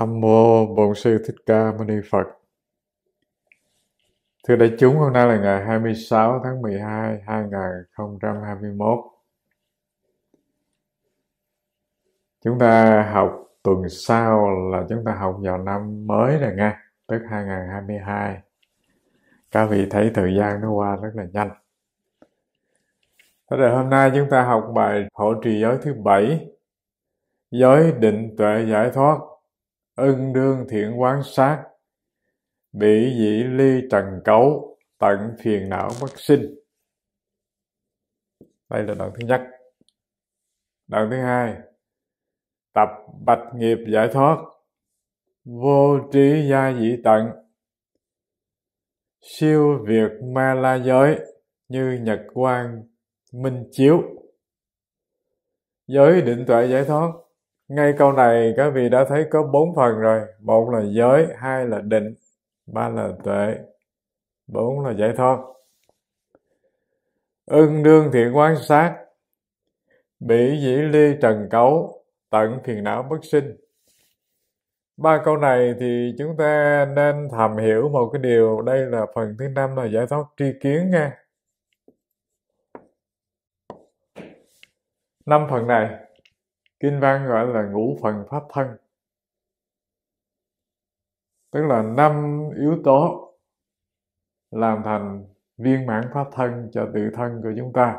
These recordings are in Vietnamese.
Nam mô Bổn sư Thích Ca Mâu Ni Phật. Thưa đại chúng, hôm nay là ngày 26 tháng 12, 2021. Chúng ta học tuần sau là chúng ta học vào năm mới rồi nha, tức 2022. Các vị thấy thời gian nó qua rất là nhanh. Thế rồi hôm nay chúng ta học bài hộ trì giới thứ bảy, giới định tuệ giải thoát ưng đương thiện quán sát bị dĩ ly trần cấu tận phiền não bất sinh đây là đoạn thứ nhất đoạn thứ hai tập bạch nghiệp giải thoát vô trí gia dĩ tận siêu việt ma la giới như nhật quang minh chiếu giới định tuệ giải thoát ngay câu này các vị đã thấy có bốn phần rồi một là giới hai là định ba là tuệ bốn là giải thoát ưng đương thiện quan sát bị dĩ ly trần cấu tận phiền não bất sinh ba câu này thì chúng ta nên thầm hiểu một cái điều đây là phần thứ năm là giải thoát tri kiến nha năm phần này kinh văn gọi là ngũ phần pháp thân tức là năm yếu tố làm thành viên mãn pháp thân cho tự thân của chúng ta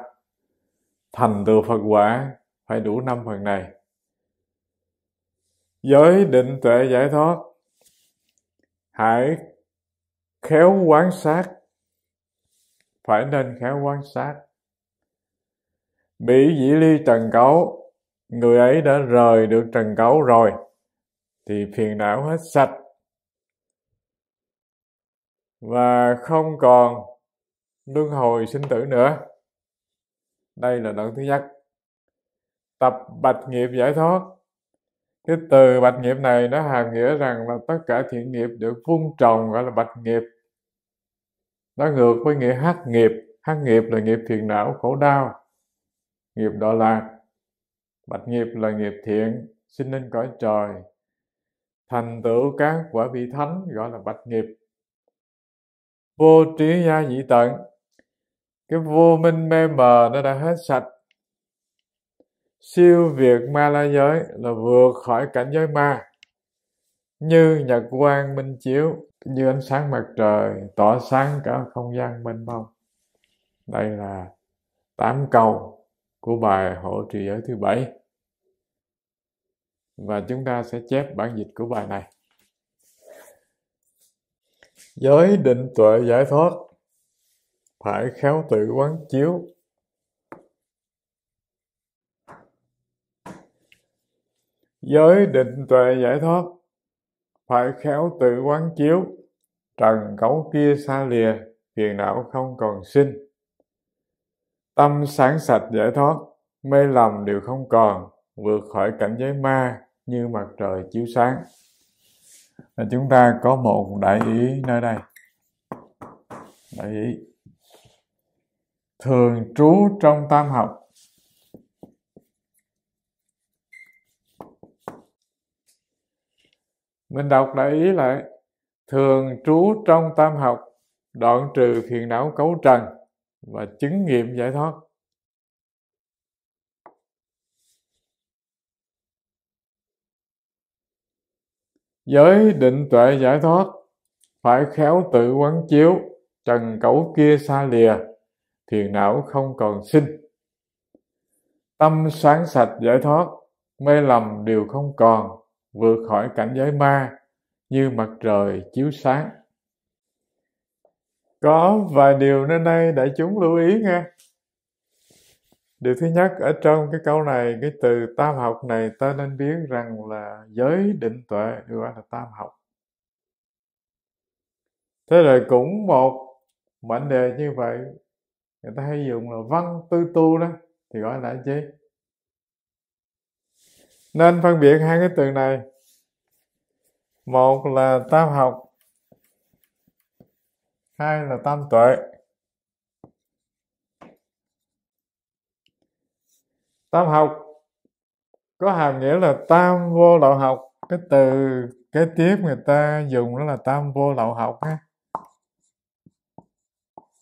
thành tựu phật quả phải đủ năm phần này giới định tuệ giải thoát hãy khéo quán sát phải nên khéo quan sát bị dĩ ly trần cấu người ấy đã rời được trần cấu rồi thì phiền não hết sạch và không còn luân hồi sinh tử nữa đây là đoạn thứ nhất tập bạch nghiệp giải thoát cái từ bạch nghiệp này nó hàm nghĩa rằng là tất cả thiện nghiệp được vun trồng gọi là bạch nghiệp nó ngược với nghĩa hắc nghiệp hắc nghiệp là nghiệp phiền não khổ đau nghiệp đọa lạc bạch nghiệp là nghiệp thiện sinh lên cõi trời thành tựu các quả vị thánh gọi là bạch nghiệp vô trí gia dị tận cái vô minh mê mờ nó đã hết sạch siêu việt ma la giới là vượt khỏi cảnh giới ma như nhật quang minh chiếu như ánh sáng mặt trời tỏa sáng cả không gian mênh mông đây là tám câu của bài hộ trì giới thứ bảy và chúng ta sẽ chép bản dịch của bài này giới định tuệ giải thoát phải khéo tự quán chiếu giới định tuệ giải thoát phải khéo tự quán chiếu trần cấu kia xa lìa phiền não không còn sinh tâm sáng sạch giải thoát mê lòng đều không còn vượt khỏi cảnh giới ma như mặt trời chiếu sáng và chúng ta có một đại ý nơi đây đại ý thường trú trong tam học mình đọc đại ý lại thường trú trong tam học đoạn trừ phiền não cấu trần và chứng nghiệm giải thoát giới định tuệ giải thoát phải khéo tự quán chiếu trần cẩu kia xa lìa thiền não không còn sinh tâm sáng sạch giải thoát mê lầm đều không còn vượt khỏi cảnh giới ma như mặt trời chiếu sáng có vài điều nên đây đại chúng lưu ý nghe điều thứ nhất ở trong cái câu này cái từ tam học này ta nên biết rằng là giới định tuệ được gọi là tam học thế rồi cũng một mệnh đề như vậy người ta hay dùng là văn tư tu đó thì gọi là gì nên phân biệt hai cái từ này một là tam học hai là tam tuệ tam học có hàm nghĩa là tam vô lậu học cái từ cái tiếp người ta dùng đó là tam vô lậu học ha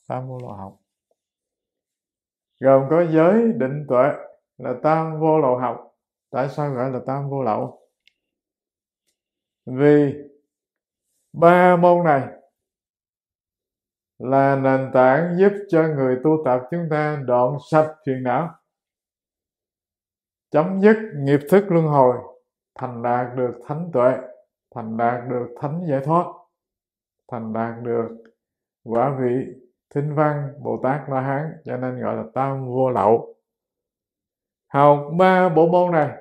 tam vô lậu học gồm có giới định tuệ là tam vô lậu học tại sao gọi là tam vô lậu vì ba môn này là nền tảng giúp cho người tu tập chúng ta đoạn sạch phiền não chấm dứt nghiệp thức luân hồi thành đạt được thánh tuệ thành đạt được thánh giải thoát thành đạt được quả vị thính văn bồ tát la hán cho nên gọi là tam vô lậu học ba bộ môn này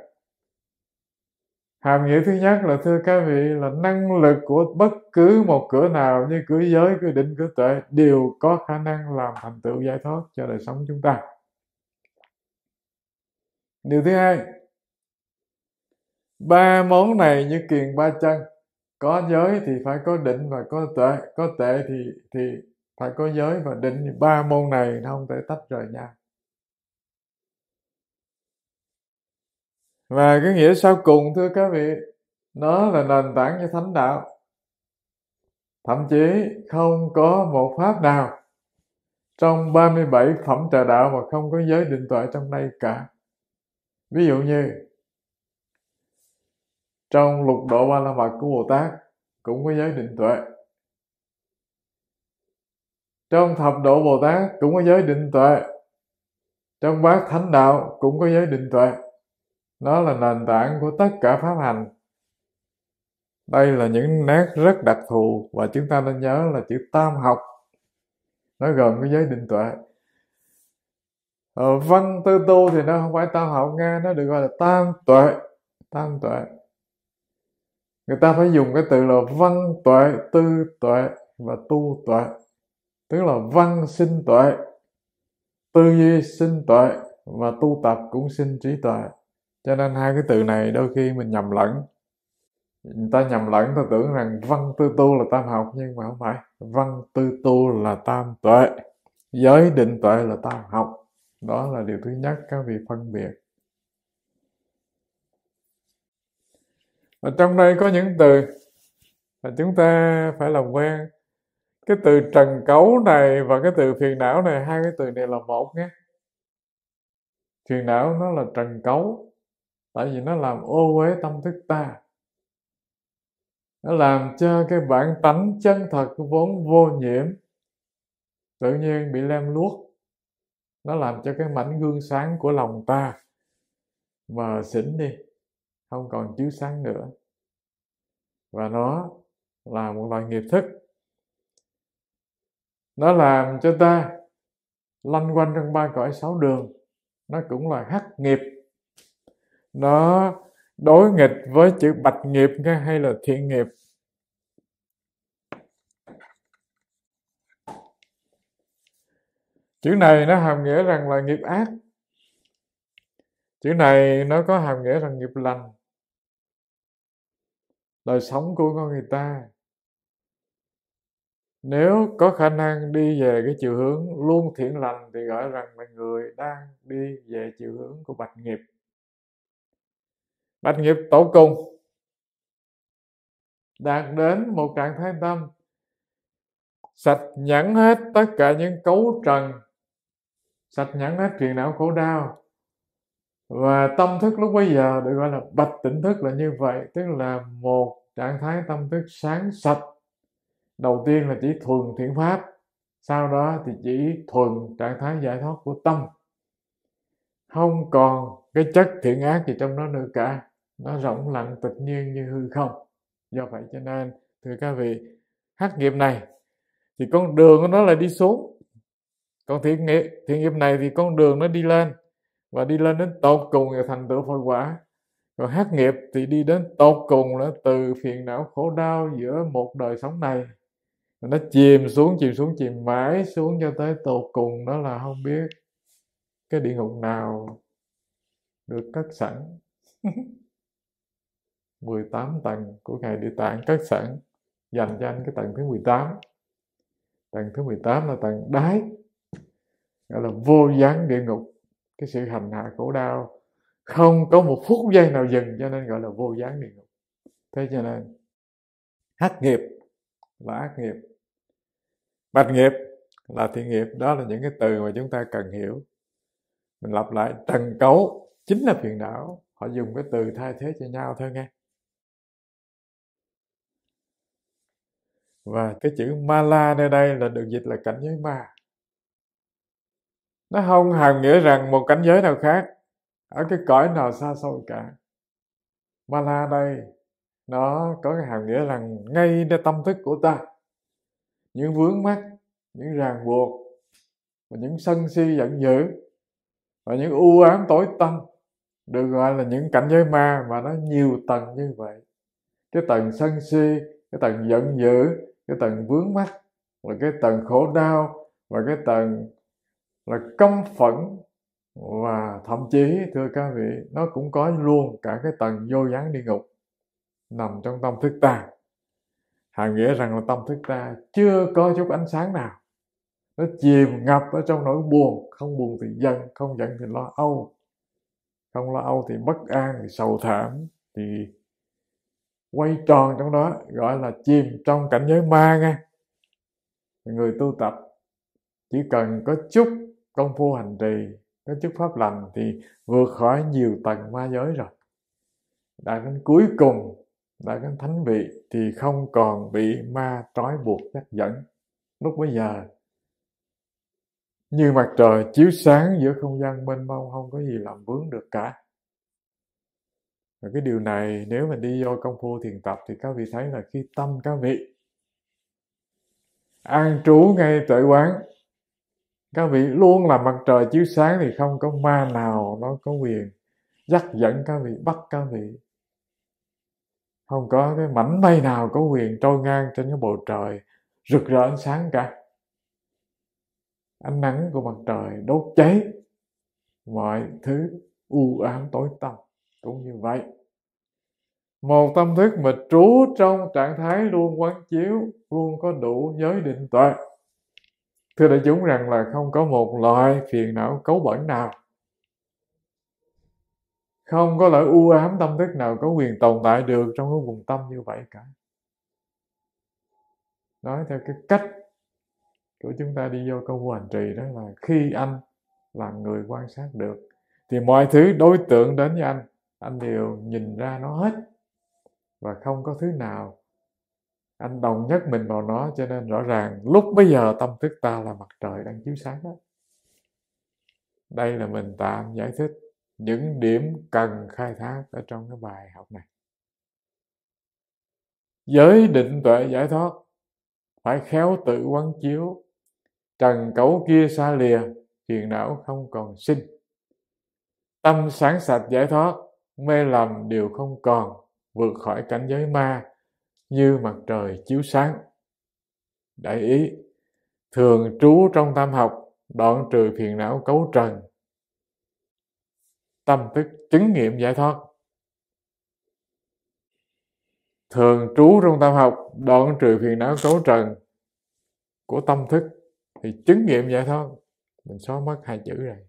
hàm nghĩa thứ nhất là thưa các vị là năng lực của bất cứ một cửa nào như cửa giới cửa định cửa tuệ đều có khả năng làm thành tựu giải thoát cho đời sống chúng ta điều thứ hai ba món này như kiền ba chân có giới thì phải có định và có tệ, có tệ thì thì phải có giới và định ba môn này nó không thể tách rời nhau và cái nghĩa sau cùng thưa các vị nó là nền tảng cho thánh đạo thậm chí không có một pháp nào trong 37 phẩm trà đạo mà không có giới định tuệ trong đây cả ví dụ như trong lục độ ba la mật của bồ tát cũng có giới định tuệ trong thập độ bồ tát cũng có giới định tuệ trong bát thánh đạo cũng có giới định tuệ nó là nền tảng của tất cả pháp hành đây là những nét rất đặc thù và chúng ta nên nhớ là chữ tam học nó gồm cái giới định tuệ ở ờ, văn tư tu thì nó không phải tam học nghe nó được gọi là tam tuệ tam tuệ người ta phải dùng cái từ là văn tuệ tư tuệ và tu tuệ tức là văn sinh tuệ tư duy sinh tuệ và tu tập cũng sinh trí tuệ cho nên hai cái từ này đôi khi mình nhầm lẫn người ta nhầm lẫn ta tưởng rằng văn tư tu là tam học nhưng mà không phải văn tư tu là tam tuệ giới định tuệ là tam học đó là điều thứ nhất các vị phân biệt ở trong đây có những từ mà chúng ta phải làm quen cái từ trần cấu này và cái từ phiền não này hai cái từ này là một nhé phiền não nó là trần cấu tại vì nó làm ô uế tâm thức ta nó làm cho cái bản tánh chân thật vốn vô nhiễm tự nhiên bị lem luốc nó làm cho cái mảnh gương sáng của lòng ta mà xỉn đi không còn chiếu sáng nữa và nó là một loại nghiệp thức nó làm cho ta lanh quanh trong ba cõi sáu đường nó cũng là hắc nghiệp nó đối nghịch với chữ bạch nghiệp hay là thiện nghiệp chữ này nó hàm nghĩa rằng là nghiệp ác chữ này nó có hàm nghĩa rằng nghiệp lành đời sống của con người ta nếu có khả năng đi về cái chiều hướng luôn thiện lành thì gọi rằng là người đang đi về chiều hướng của bạch nghiệp bách nghiệp tổ cùng đạt đến một trạng thái tâm sạch nhẫn hết tất cả những cấu trần sạch nhẫn hết phiền não khổ đau và tâm thức lúc bây giờ được gọi là bạch tỉnh thức là như vậy tức là một trạng thái tâm thức sáng sạch đầu tiên là chỉ thuần thiện pháp sau đó thì chỉ thuần trạng thái giải thoát của tâm không còn cái chất thiện ác gì trong đó nữa cả nó rỗng lặng tịch nhiên như hư không do vậy cho nên thưa các vị hát nghiệp này thì con đường của nó là đi xuống còn thiện nghiệp thiện nghiệp này thì con đường nó đi lên và đi lên đến tột cùng là thành tựu phật quả còn hát nghiệp thì đi đến tột cùng là từ phiền não khổ đau giữa một đời sống này nó chìm xuống chìm xuống chìm mãi xuống cho tới tột cùng đó là không biết cái địa ngục nào được cất sẵn 18 tầng của Ngài Địa Tạng cất sẵn dành cho anh cái tầng thứ 18 tầng thứ 18 là tầng đáy gọi là vô gián địa ngục cái sự hành hạ khổ đau không có một phút giây nào dừng cho nên gọi là vô gián địa ngục thế cho nên ác nghiệp là ác nghiệp bạch nghiệp là thiện nghiệp đó là những cái từ mà chúng ta cần hiểu mình lặp lại trần cấu chính là phiền não họ dùng cái từ thay thế cho nhau thôi nghe và cái chữ mala nơi đây là được dịch là cảnh giới ma nó không hàm nghĩa rằng một cảnh giới nào khác ở cái cõi nào xa xôi cả mala đây nó có cái hàm nghĩa rằng ngay nơi tâm thức của ta những vướng mắc những ràng buộc và những sân si giận dữ và những u ám tối tâm được gọi là những cảnh giới ma mà nó nhiều tầng như vậy cái tầng sân si cái tầng giận dữ cái tầng vướng mắc là cái tầng khổ đau và cái tầng là căm phẫn và thậm chí thưa các vị nó cũng có luôn cả cái tầng vô gián địa ngục nằm trong tâm thức ta hàng nghĩa rằng là tâm thức ta chưa có chút ánh sáng nào nó chìm ngập ở trong nỗi buồn không buồn thì giận không giận thì lo âu không lo âu thì bất an thì sầu thảm thì quay tròn trong đó gọi là chìm trong cảnh giới ma nghe người tu tập chỉ cần có chút công phu hành trì có chút pháp lành thì vượt khỏi nhiều tầng ma giới rồi đã đến cuối cùng đã đến thánh vị thì không còn bị ma trói buộc dắt dẫn lúc bây giờ như mặt trời chiếu sáng giữa không gian mênh mông không có gì làm vướng được cả và cái điều này nếu mà đi vô công phu thiền tập thì các vị thấy là khi tâm các vị an trú ngay tại quán các vị luôn là mặt trời chiếu sáng thì không có ma nào nó có quyền dắt dẫn các vị bắt các vị không có cái mảnh mây nào có quyền trôi ngang trên cái bầu trời rực rỡ ánh sáng cả ánh nắng của mặt trời đốt cháy mọi thứ u ám tối tăm cũng như vậy một tâm thức mà trú trong trạng thái luôn quán chiếu luôn có đủ giới định tuệ thưa đại chúng rằng là không có một loại phiền não cấu bẩn nào không có loại u ám tâm thức nào có quyền tồn tại được trong cái vùng tâm như vậy cả nói theo cái cách của chúng ta đi vô câu hành trì đó là khi anh là người quan sát được thì mọi thứ đối tượng đến với anh anh đều nhìn ra nó hết và không có thứ nào anh đồng nhất mình vào nó cho nên rõ ràng lúc bây giờ tâm thức ta là mặt trời đang chiếu sáng đó đây là mình tạm giải thích những điểm cần khai thác ở trong cái bài học này giới định tuệ giải thoát phải khéo tự quán chiếu trần cẩu kia xa lìa phiền não không còn sinh tâm sáng sạch giải thoát mê lầm đều không còn, vượt khỏi cảnh giới ma, như mặt trời chiếu sáng. Đại ý, thường trú trong tam học, đoạn trừ phiền não cấu trần. Tâm thức chứng nghiệm giải thoát. Thường trú trong tam học, đoạn trừ phiền não cấu trần của tâm thức thì chứng nghiệm giải thoát. Mình xóa mất hai chữ này.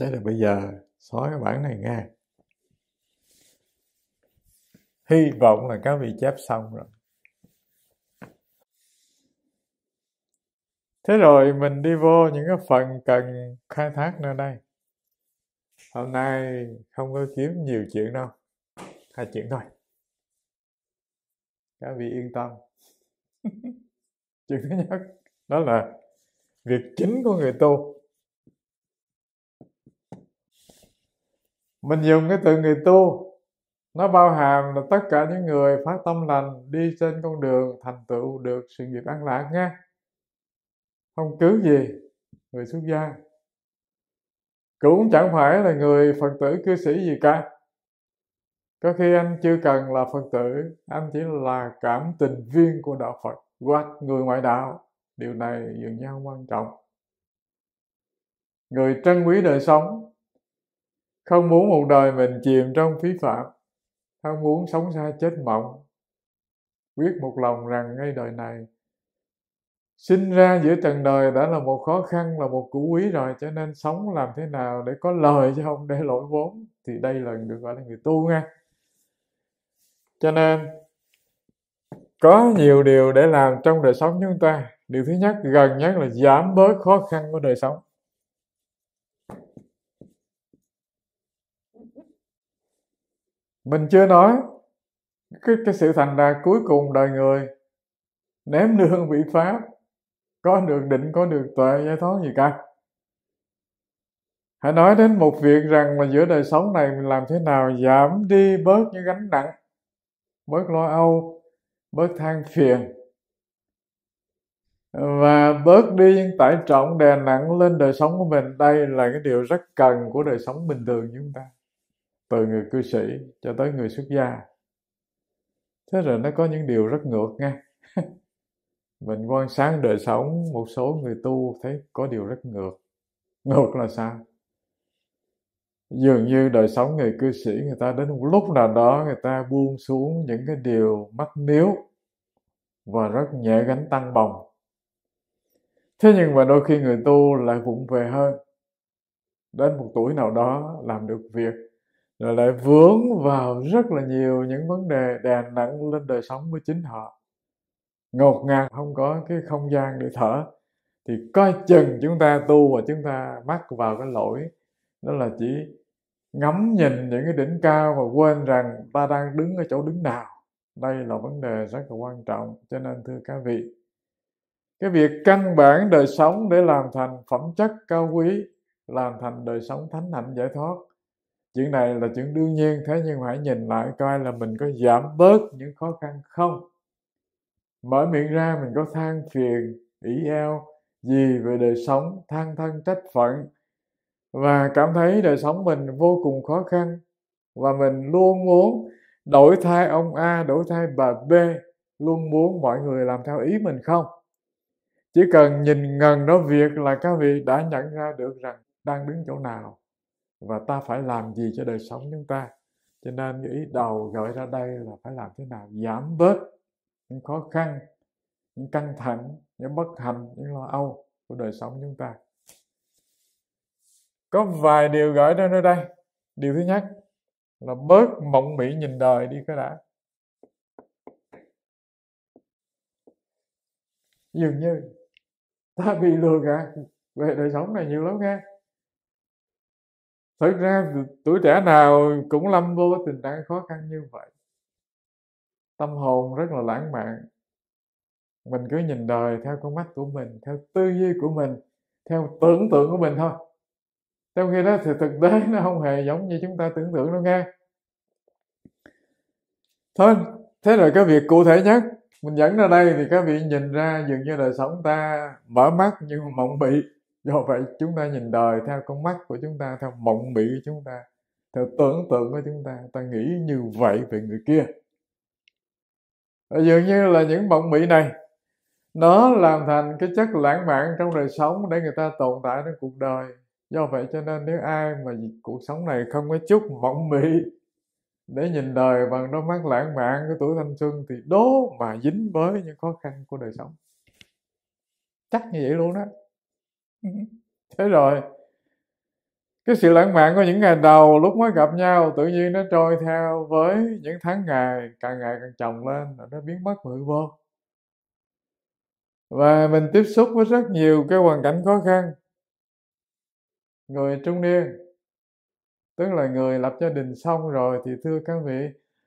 thế là bây giờ xóa cái bản này nghe hy vọng là các vị chép xong rồi thế rồi mình đi vô những cái phần cần khai thác nơi đây hôm nay không có kiếm nhiều chuyện đâu hai chuyện thôi các vị yên tâm chuyện thứ nhất đó là việc chính của người tu mình dùng cái từ người tu nó bao hàm là tất cả những người phát tâm lành đi trên con đường thành tựu được sự nghiệp an lạc nghe không cứ gì người xuất gia cũng chẳng phải là người phật tử cư sĩ gì cả có khi anh chưa cần là phật tử anh chỉ là cảm tình viên của đạo phật hoặc người ngoại đạo điều này dường như không quan trọng người trân quý đời sống không muốn một đời mình chìm trong phí phạm không muốn sống xa chết mộng quyết một lòng rằng ngay đời này sinh ra giữa trần đời đã là một khó khăn là một củ quý rồi cho nên sống làm thế nào để có lời chứ không để lỗi vốn thì đây là được gọi là người tu nha cho nên có nhiều điều để làm trong đời sống chúng ta điều thứ nhất gần nhất là giảm bớt khó khăn của đời sống mình chưa nói cái, cái sự thành đạt cuối cùng đời người ném nương vị pháp có được định có được tuệ giải thoát gì cả hãy nói đến một việc rằng mà giữa đời sống này mình làm thế nào giảm đi bớt những gánh nặng bớt lo âu bớt than phiền và bớt đi những tải trọng đè nặng lên đời sống của mình đây là cái điều rất cần của đời sống bình thường chúng ta từ người cư sĩ cho tới người xuất gia thế rồi nó có những điều rất ngược nha mình quan sát đời sống một số người tu thấy có điều rất ngược ngược là sao dường như đời sống người cư sĩ người ta đến một lúc nào đó người ta buông xuống những cái điều mắc miếu và rất nhẹ gánh tăng bồng thế nhưng mà đôi khi người tu lại vụng về hơn đến một tuổi nào đó làm được việc rồi lại vướng vào rất là nhiều những vấn đề đè nặng lên đời sống của chính họ ngột ngạt không có cái không gian để thở thì coi chừng chúng ta tu và chúng ta mắc vào cái lỗi đó là chỉ ngắm nhìn những cái đỉnh cao và quên rằng ta đang đứng ở chỗ đứng nào đây là vấn đề rất là quan trọng cho nên thưa các vị cái việc căn bản đời sống để làm thành phẩm chất cao quý làm thành đời sống thánh hạnh giải thoát chuyện này là chuyện đương nhiên thế nhưng mà hãy nhìn lại coi là mình có giảm bớt những khó khăn không mở miệng ra mình có than phiền ỷ eo gì về đời sống than thân trách phận và cảm thấy đời sống mình vô cùng khó khăn và mình luôn muốn đổi thay ông a đổi thay bà b luôn muốn mọi người làm theo ý mình không chỉ cần nhìn ngần đó việc là các vị đã nhận ra được rằng đang đứng chỗ nào và ta phải làm gì cho đời sống chúng ta cho nên ý đầu gợi ra đây là phải làm thế nào giảm bớt những khó khăn những căng thẳng những bất hạnh những lo âu của đời sống chúng ta có vài điều gửi ra nơi đây điều thứ nhất là bớt mộng mị nhìn đời đi cái đã dường như ta bị lừa gạt về đời sống này nhiều lắm nghe thật ra tuổi trẻ nào cũng lâm vô tình trạng khó khăn như vậy tâm hồn rất là lãng mạn mình cứ nhìn đời theo con mắt của mình theo tư duy của mình theo tưởng tượng của mình thôi trong khi đó thì thực tế nó không hề giống như chúng ta tưởng tượng đâu nghe thôi thế là cái việc cụ thể nhất mình dẫn ra đây thì các vị nhìn ra dường như đời sống ta mở mắt nhưng mộng bị do vậy chúng ta nhìn đời theo con mắt của chúng ta theo mộng mị của chúng ta theo tưởng tượng của chúng ta ta nghĩ như vậy về người kia dường như là những mộng mị này nó làm thành cái chất lãng mạn trong đời sống để người ta tồn tại trong cuộc đời do vậy cho nên nếu ai mà cuộc sống này không có chút mộng mị để nhìn đời bằng đôi mắt lãng mạn của tuổi thanh xuân thì đố mà dính với những khó khăn của đời sống chắc như vậy luôn đó thế rồi cái sự lãng mạn của những ngày đầu lúc mới gặp nhau tự nhiên nó trôi theo với những tháng ngày càng ngày càng chồng lên rồi nó biến mất mười vô và mình tiếp xúc với rất nhiều cái hoàn cảnh khó khăn người trung niên tức là người lập gia đình xong rồi thì thưa các vị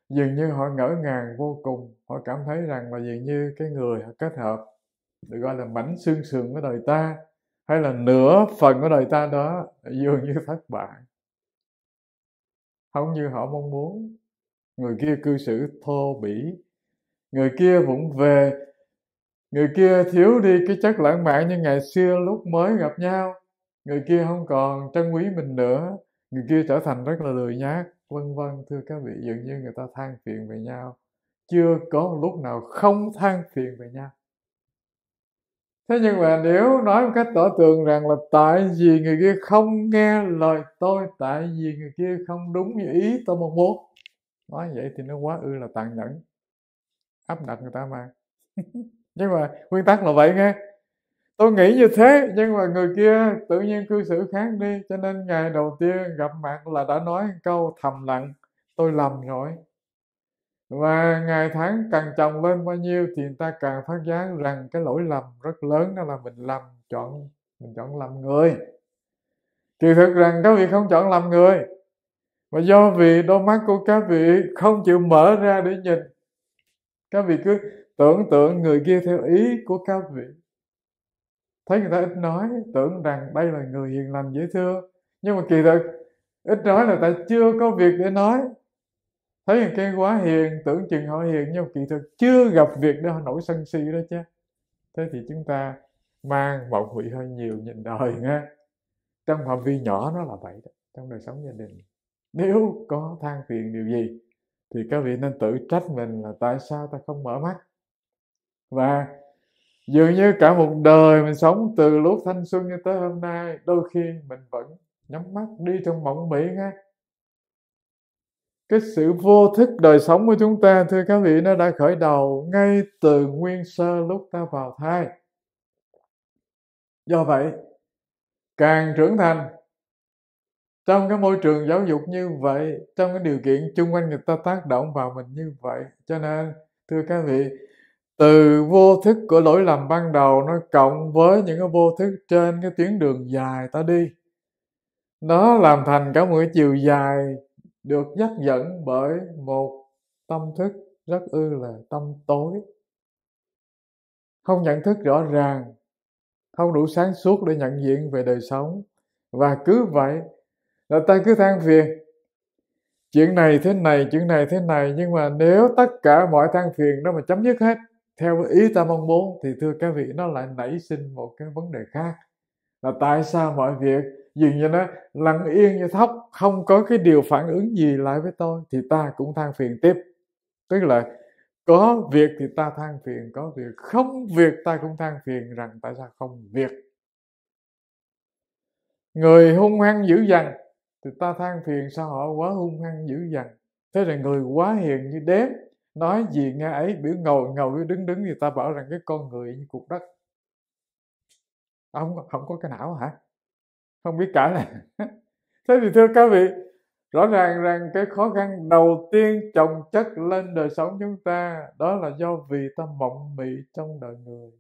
dường như họ ngỡ ngàng vô cùng họ cảm thấy rằng là dường như cái người họ kết hợp được gọi là mảnh xương sườn của đời ta hay là nửa phần của đời ta đó dường như thất bại không như họ mong muốn người kia cư xử thô bỉ người kia vụng về người kia thiếu đi cái chất lãng mạn như ngày xưa lúc mới gặp nhau người kia không còn trân quý mình nữa người kia trở thành rất là lười nhác vân vân thưa các vị dường như người ta than phiền về nhau chưa có một lúc nào không than phiền về nhau thế nhưng mà nếu nói một cách tỏ tường rằng là tại vì người kia không nghe lời tôi tại vì người kia không đúng như ý tôi mong muốn nói vậy thì nó quá ư là tàn nhẫn áp đặt người ta mà nhưng mà nguyên tắc là vậy nghe tôi nghĩ như thế nhưng mà người kia tự nhiên cư xử khác đi cho nên ngày đầu tiên gặp mặt là đã nói câu thầm lặng tôi lầm rồi và ngày tháng càng chồng lên bao nhiêu thì người ta càng phát giác rằng cái lỗi lầm rất lớn đó là mình lầm chọn mình chọn lầm người kỳ thực rằng các vị không chọn lầm người mà do vì đôi mắt của các vị không chịu mở ra để nhìn các vị cứ tưởng tượng người kia theo ý của các vị thấy người ta ít nói tưởng rằng đây là người hiền lành dễ thương nhưng mà kỳ thực ít nói là tại chưa có việc để nói thấy thằng kia quá hiền tưởng chừng họ hiền nhưng kỳ thực chưa gặp việc đó họ nổi sân si đó chứ thế thì chúng ta mang mộng hụy hơi nhiều nhìn đời nha trong phạm vi nhỏ nó là vậy đó trong đời sống gia đình nếu có than phiền điều gì thì các vị nên tự trách mình là tại sao ta không mở mắt và dường như cả một đời mình sống từ lúc thanh xuân cho tới hôm nay đôi khi mình vẫn nhắm mắt đi trong mộng mỹ nghe cái sự vô thức đời sống của chúng ta thưa các vị nó đã khởi đầu ngay từ nguyên sơ lúc ta vào thai do vậy càng trưởng thành trong cái môi trường giáo dục như vậy trong cái điều kiện chung quanh người ta tác động vào mình như vậy cho nên thưa các vị từ vô thức của lỗi lầm ban đầu nó cộng với những cái vô thức trên cái tuyến đường dài ta đi nó làm thành cả một cái chiều dài được dắt dẫn bởi một tâm thức rất ư là tâm tối không nhận thức rõ ràng không đủ sáng suốt để nhận diện về đời sống và cứ vậy là ta cứ than phiền chuyện này thế này chuyện này thế này nhưng mà nếu tất cả mọi than phiền đó mà chấm dứt hết theo ý ta mong muốn thì thưa các vị nó lại nảy sinh một cái vấn đề khác là tại sao mọi việc dường như nó lặng yên như thóc không có cái điều phản ứng gì lại với tôi thì ta cũng than phiền tiếp tức là có việc thì ta than phiền có việc không việc ta cũng than phiền rằng tại sao không việc người hung hăng dữ dằn thì ta than phiền sao họ quá hung hăng dữ dằn thế là người quá hiền như đếm nói gì nghe ấy biểu ngồi ngồi đứng đứng thì ta bảo rằng cái con người như cục đất ông không có cái não hả không biết cãi này thế thì thưa các vị rõ ràng rằng cái khó khăn đầu tiên chồng chất lên đời sống chúng ta đó là do vì ta mộng mị trong đời người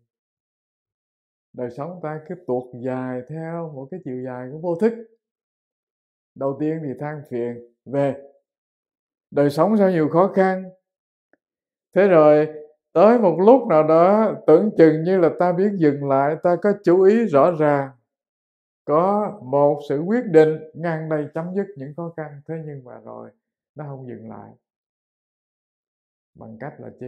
đời sống ta cứ tuột dài theo một cái chiều dài của vô thức đầu tiên thì than phiền về đời sống sao nhiều khó khăn thế rồi tới một lúc nào đó tưởng chừng như là ta biết dừng lại ta có chú ý rõ ràng có một sự quyết định ngang đây chấm dứt những khó khăn thế nhưng mà rồi nó không dừng lại bằng cách là chi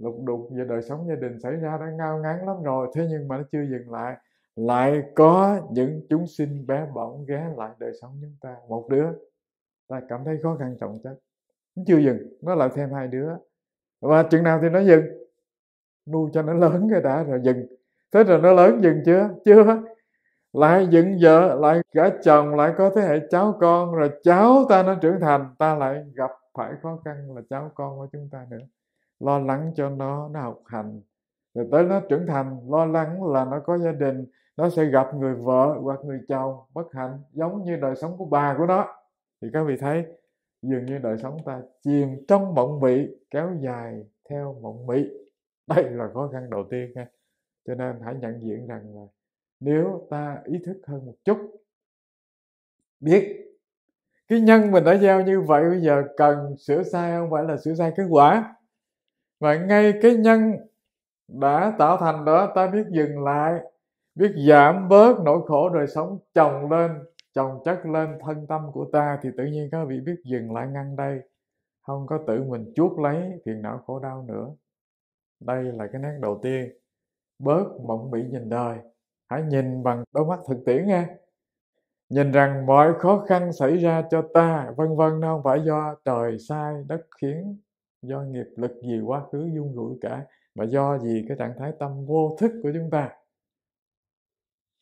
lục đục về đời sống gia đình xảy ra đã ngao ngán lắm rồi thế nhưng mà nó chưa dừng lại lại có những chúng sinh bé bỏng ghé lại đời sống chúng ta một đứa ta cảm thấy khó khăn trọng trách nó chưa dừng nó lại thêm hai đứa và chừng nào thì nó dừng nuôi cho nó lớn cái đã rồi dừng thế rồi nó lớn dừng chưa chưa lại dựng vợ lại gả chồng lại có thế hệ cháu con rồi cháu ta nó trưởng thành ta lại gặp phải khó khăn là cháu con của chúng ta nữa lo lắng cho nó nó học hành rồi tới nó trưởng thành lo lắng là nó có gia đình nó sẽ gặp người vợ hoặc người chồng bất hạnh giống như đời sống của bà của nó thì các vị thấy dường như đời sống ta chìm trong mộng mị kéo dài theo mộng mị đây là khó khăn đầu tiên ha cho nên hãy nhận diện rằng là nếu ta ý thức hơn một chút biết cái nhân mình đã gieo như vậy bây giờ cần sửa sai không phải là sửa sai kết quả và ngay cái nhân đã tạo thành đó ta biết dừng lại biết giảm bớt nỗi khổ đời sống chồng lên chồng chất lên thân tâm của ta thì tự nhiên các vị biết dừng lại ngăn đây không có tự mình chuốc lấy phiền não khổ đau nữa đây là cái nét đầu tiên bớt mộng bị nhìn đời hãy nhìn bằng đôi mắt thực tiễn nghe nhìn rằng mọi khó khăn xảy ra cho ta vân vân nó không phải do trời sai đất khiến do nghiệp lực gì quá khứ dung rủi cả mà do gì cái trạng thái tâm vô thức của chúng ta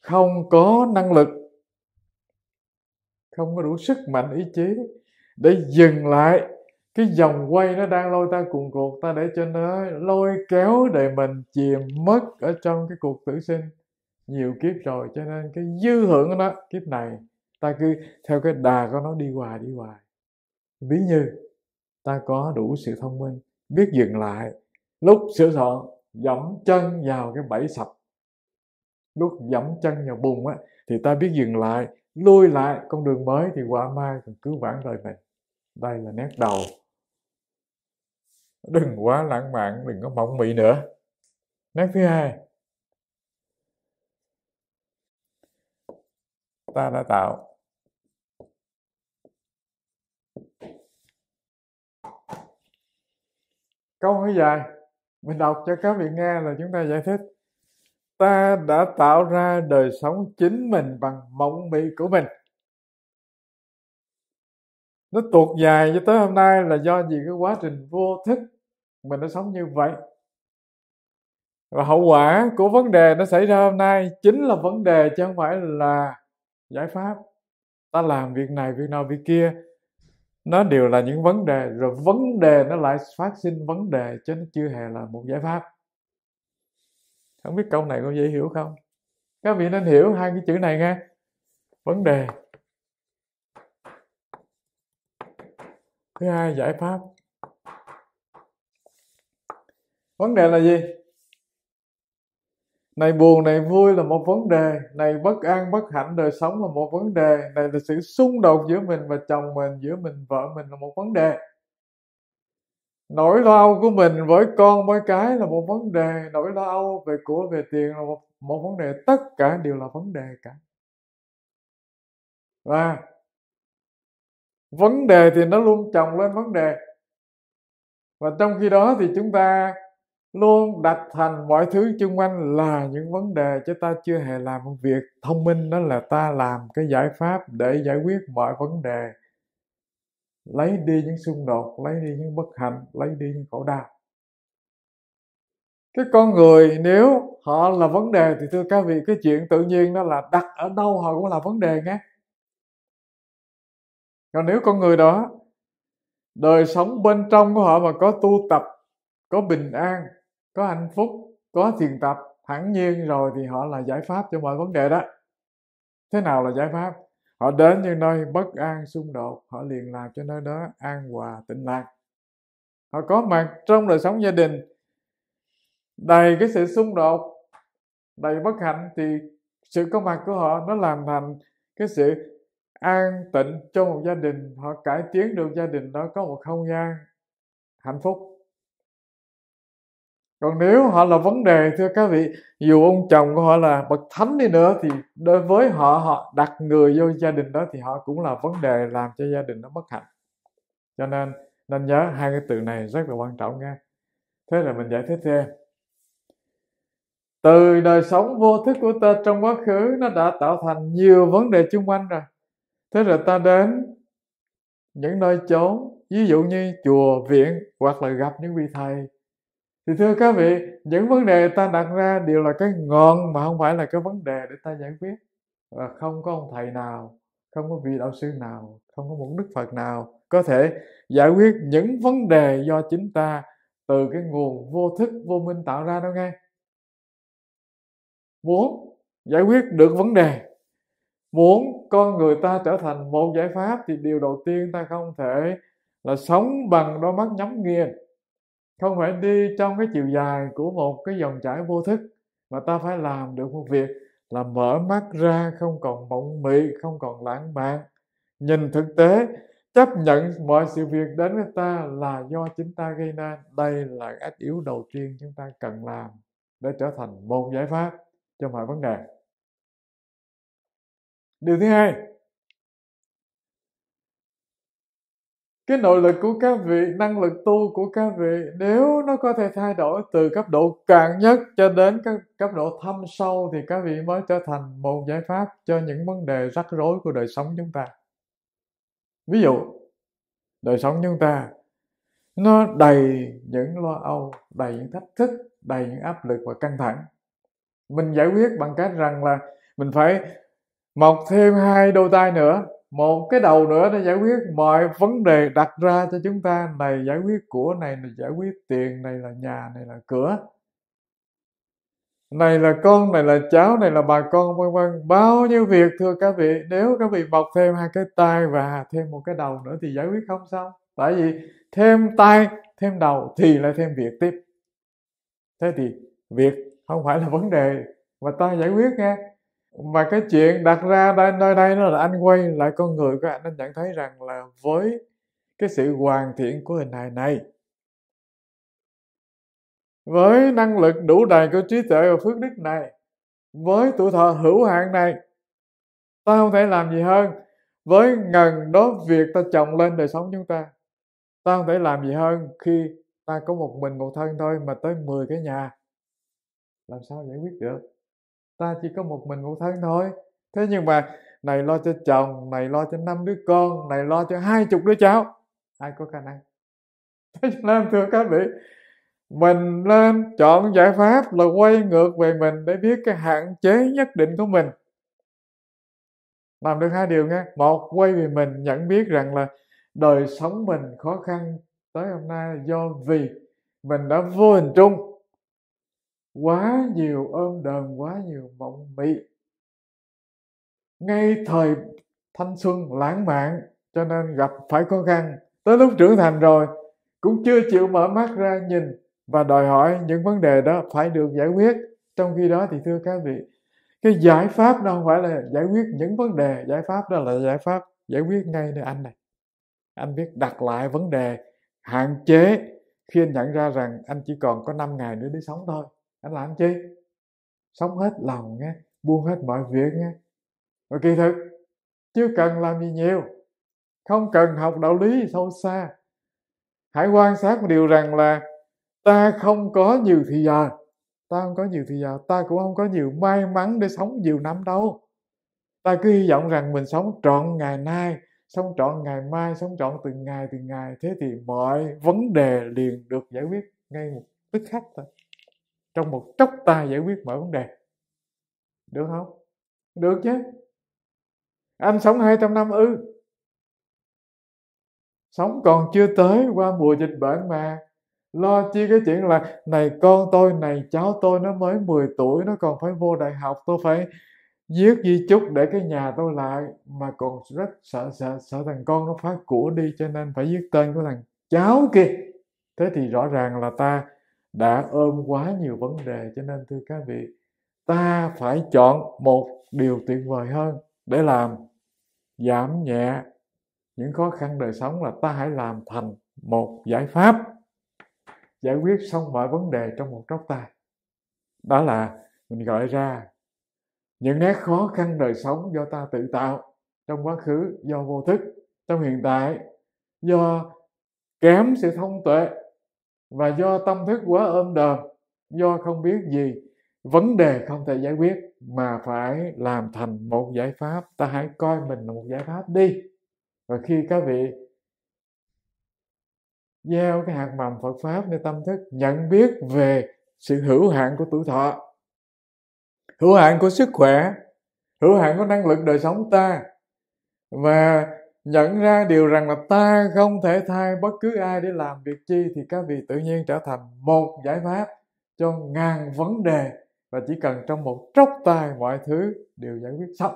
không có năng lực không có đủ sức mạnh ý chí để dừng lại cái dòng quay nó đang lôi ta cuồn cuộn ta để cho nó lôi kéo để mình chìm mất ở trong cái cuộc tử sinh nhiều kiếp rồi cho nên cái dư hưởng của nó kiếp này ta cứ theo cái đà của nó đi hoài đi hoài ví như ta có đủ sự thông minh biết dừng lại lúc sửa soạn dẫm chân vào cái bẫy sập lúc dẫm chân vào bùn á thì ta biết dừng lại lui lại con đường mới thì quả mai còn cứu vãn đời mình đây là nét đầu đừng quá lãng mạn đừng có mộng mị nữa nét thứ hai ta đã tạo câu hơi dài mình đọc cho các vị nghe là chúng ta giải thích ta đã tạo ra đời sống chính mình bằng mộng mị của mình nó tuột dài cho tới hôm nay là do gì cái quá trình vô thức mình đã sống như vậy và hậu quả của vấn đề nó xảy ra hôm nay chính là vấn đề chứ không phải là giải pháp ta làm việc này việc nào việc kia nó đều là những vấn đề rồi vấn đề nó lại phát sinh vấn đề chứ nó chưa hề là một giải pháp không biết câu này có dễ hiểu không các vị nên hiểu hai cái chữ này nghe vấn đề thứ hai giải pháp vấn đề là gì này buồn này vui là một vấn đề này bất an bất hạnh đời sống là một vấn đề này là sự xung đột giữa mình và chồng mình giữa mình vợ mình là một vấn đề nỗi lo âu của mình với con với cái là một vấn đề nỗi lo âu về của về tiền là một, một vấn đề tất cả đều là vấn đề cả và vấn đề thì nó luôn chồng lên vấn đề và trong khi đó thì chúng ta luôn đặt thành mọi thứ xung quanh là những vấn đề cho ta chưa hề làm một việc thông minh đó là ta làm cái giải pháp để giải quyết mọi vấn đề lấy đi những xung đột lấy đi những bất hạnh lấy đi những khổ đau cái con người nếu họ là vấn đề thì thưa các vị cái chuyện tự nhiên đó là đặt ở đâu họ cũng là vấn đề nghe còn nếu con người đó đời sống bên trong của họ mà có tu tập có bình an có hạnh phúc có thiền tập hẳn nhiên rồi thì họ là giải pháp cho mọi vấn đề đó thế nào là giải pháp họ đến những nơi bất an xung đột họ liền làm cho nơi đó an hòa tịnh lạc họ có mặt trong đời sống gia đình đầy cái sự xung đột đầy bất hạnh thì sự có mặt của họ nó làm thành cái sự an tịnh cho một gia đình họ cải tiến được gia đình đó có một không gian hạnh phúc còn nếu họ là vấn đề thưa các vị dù ông chồng của họ là bậc thánh đi nữa thì đối với họ họ đặt người vô gia đình đó thì họ cũng là vấn đề làm cho gia đình nó bất hạnh cho nên nên nhớ hai cái từ này rất là quan trọng nghe thế là mình giải thích thêm từ đời sống vô thức của ta trong quá khứ nó đã tạo thành nhiều vấn đề chung quanh rồi thế rồi ta đến những nơi chốn ví dụ như chùa viện hoặc là gặp những vị thầy thì thưa các vị những vấn đề ta đặt ra đều là cái ngọn mà không phải là cái vấn đề để ta giải quyết và không có ông thầy nào không có vị đạo sư nào không có một đức phật nào có thể giải quyết những vấn đề do chính ta từ cái nguồn vô thức vô minh tạo ra đâu nghe muốn giải quyết được vấn đề muốn con người ta trở thành một giải pháp thì điều đầu tiên ta không thể là sống bằng đôi mắt nhắm nghiền không phải đi trong cái chiều dài của một cái dòng chảy vô thức mà ta phải làm được một việc là mở mắt ra không còn mộng mị không còn lãng mạn nhìn thực tế chấp nhận mọi sự việc đến với ta là do chính ta gây nên đây là cái yếu đầu tiên chúng ta cần làm để trở thành một giải pháp cho mọi vấn đề điều thứ hai cái nội lực của các vị năng lực tu của các vị nếu nó có thể thay đổi từ cấp độ cạn nhất cho đến các cấp độ thâm sâu thì các vị mới trở thành một giải pháp cho những vấn đề rắc rối của đời sống chúng ta ví dụ đời sống chúng ta nó đầy những lo âu đầy những thách thức đầy những áp lực và căng thẳng mình giải quyết bằng cách rằng là mình phải mọc thêm hai đôi tay nữa một cái đầu nữa để giải quyết mọi vấn đề đặt ra cho chúng ta này giải quyết của này là giải quyết tiền này là nhà này là cửa này là con này là cháu này là bà con vân vân bao nhiêu việc thưa các vị nếu các vị bọc thêm hai cái tay và thêm một cái đầu nữa thì giải quyết không xong tại vì thêm tay thêm đầu thì lại thêm việc tiếp thế thì việc không phải là vấn đề mà ta giải quyết nghe mà cái chuyện đặt ra đây nơi đây nó là anh quay lại con người của anh anh nhận thấy rằng là với cái sự hoàn thiện của hình hài này với năng lực đủ đầy của trí tuệ và phước đức này với tuổi thọ hữu hạn này ta không thể làm gì hơn với ngần đó việc ta chồng lên đời sống chúng ta ta không thể làm gì hơn khi ta có một mình một thân thôi mà tới 10 cái nhà làm sao giải quyết được ta chỉ có một mình một thân thôi thế nhưng mà này lo cho chồng này lo cho năm đứa con này lo cho hai chục đứa cháu ai có khả năng thế cho nên thưa các vị mình lên chọn giải pháp là quay ngược về mình để biết cái hạn chế nhất định của mình làm được hai điều nghe một quay về mình nhận biết rằng là đời sống mình khó khăn tới hôm nay do vì mình đã vô hình trung quá nhiều ôm đờn quá nhiều mộng mị ngay thời thanh xuân lãng mạn cho nên gặp phải khó khăn tới lúc trưởng thành rồi cũng chưa chịu mở mắt ra nhìn và đòi hỏi những vấn đề đó phải được giải quyết trong khi đó thì thưa các vị cái giải pháp đâu phải là giải quyết những vấn đề giải pháp đó là giải pháp giải quyết ngay nơi anh này anh biết đặt lại vấn đề hạn chế khi anh nhận ra rằng anh chỉ còn có 5 ngày nữa để sống thôi anh làm chi sống hết lòng nghe buông hết mọi việc nghe và kỳ thực chưa cần làm gì nhiều không cần học đạo lý sâu xa hãy quan sát một điều rằng là ta không có nhiều thì giờ ta không có nhiều thì giờ ta cũng không có nhiều may mắn để sống nhiều năm đâu ta cứ hy vọng rằng mình sống trọn ngày nay sống trọn ngày mai sống trọn từng ngày từng ngày thế thì mọi vấn đề liền được giải quyết ngay một tức khắc thôi trong một chốc ta giải quyết mọi vấn đề được không được chứ anh sống 200 năm ư sống còn chưa tới qua mùa dịch bệnh mà lo chi cái chuyện là này con tôi này cháu tôi nó mới 10 tuổi nó còn phải vô đại học tôi phải viết di chúc để cái nhà tôi lại mà còn rất sợ sợ sợ thằng con nó phá của đi cho nên phải viết tên của thằng cháu kia thế thì rõ ràng là ta đã ôm quá nhiều vấn đề cho nên thưa các vị ta phải chọn một điều tuyệt vời hơn để làm giảm nhẹ những khó khăn đời sống là ta hãy làm thành một giải pháp giải quyết xong mọi vấn đề trong một chốc tay đó là mình gọi ra những nét khó khăn đời sống do ta tự tạo trong quá khứ do vô thức trong hiện tại do kém sự thông tuệ và do tâm thức quá ôm đờm do không biết gì vấn đề không thể giải quyết mà phải làm thành một giải pháp ta hãy coi mình là một giải pháp đi và khi các vị gieo cái hạt mầm Phật pháp nơi tâm thức nhận biết về sự hữu hạn của tuổi thọ hữu hạn của sức khỏe hữu hạn của năng lực đời sống ta và nhận ra điều rằng là ta không thể thay bất cứ ai để làm việc chi thì các vị tự nhiên trở thành một giải pháp cho ngàn vấn đề và chỉ cần trong một tróc tay mọi thứ đều giải quyết xong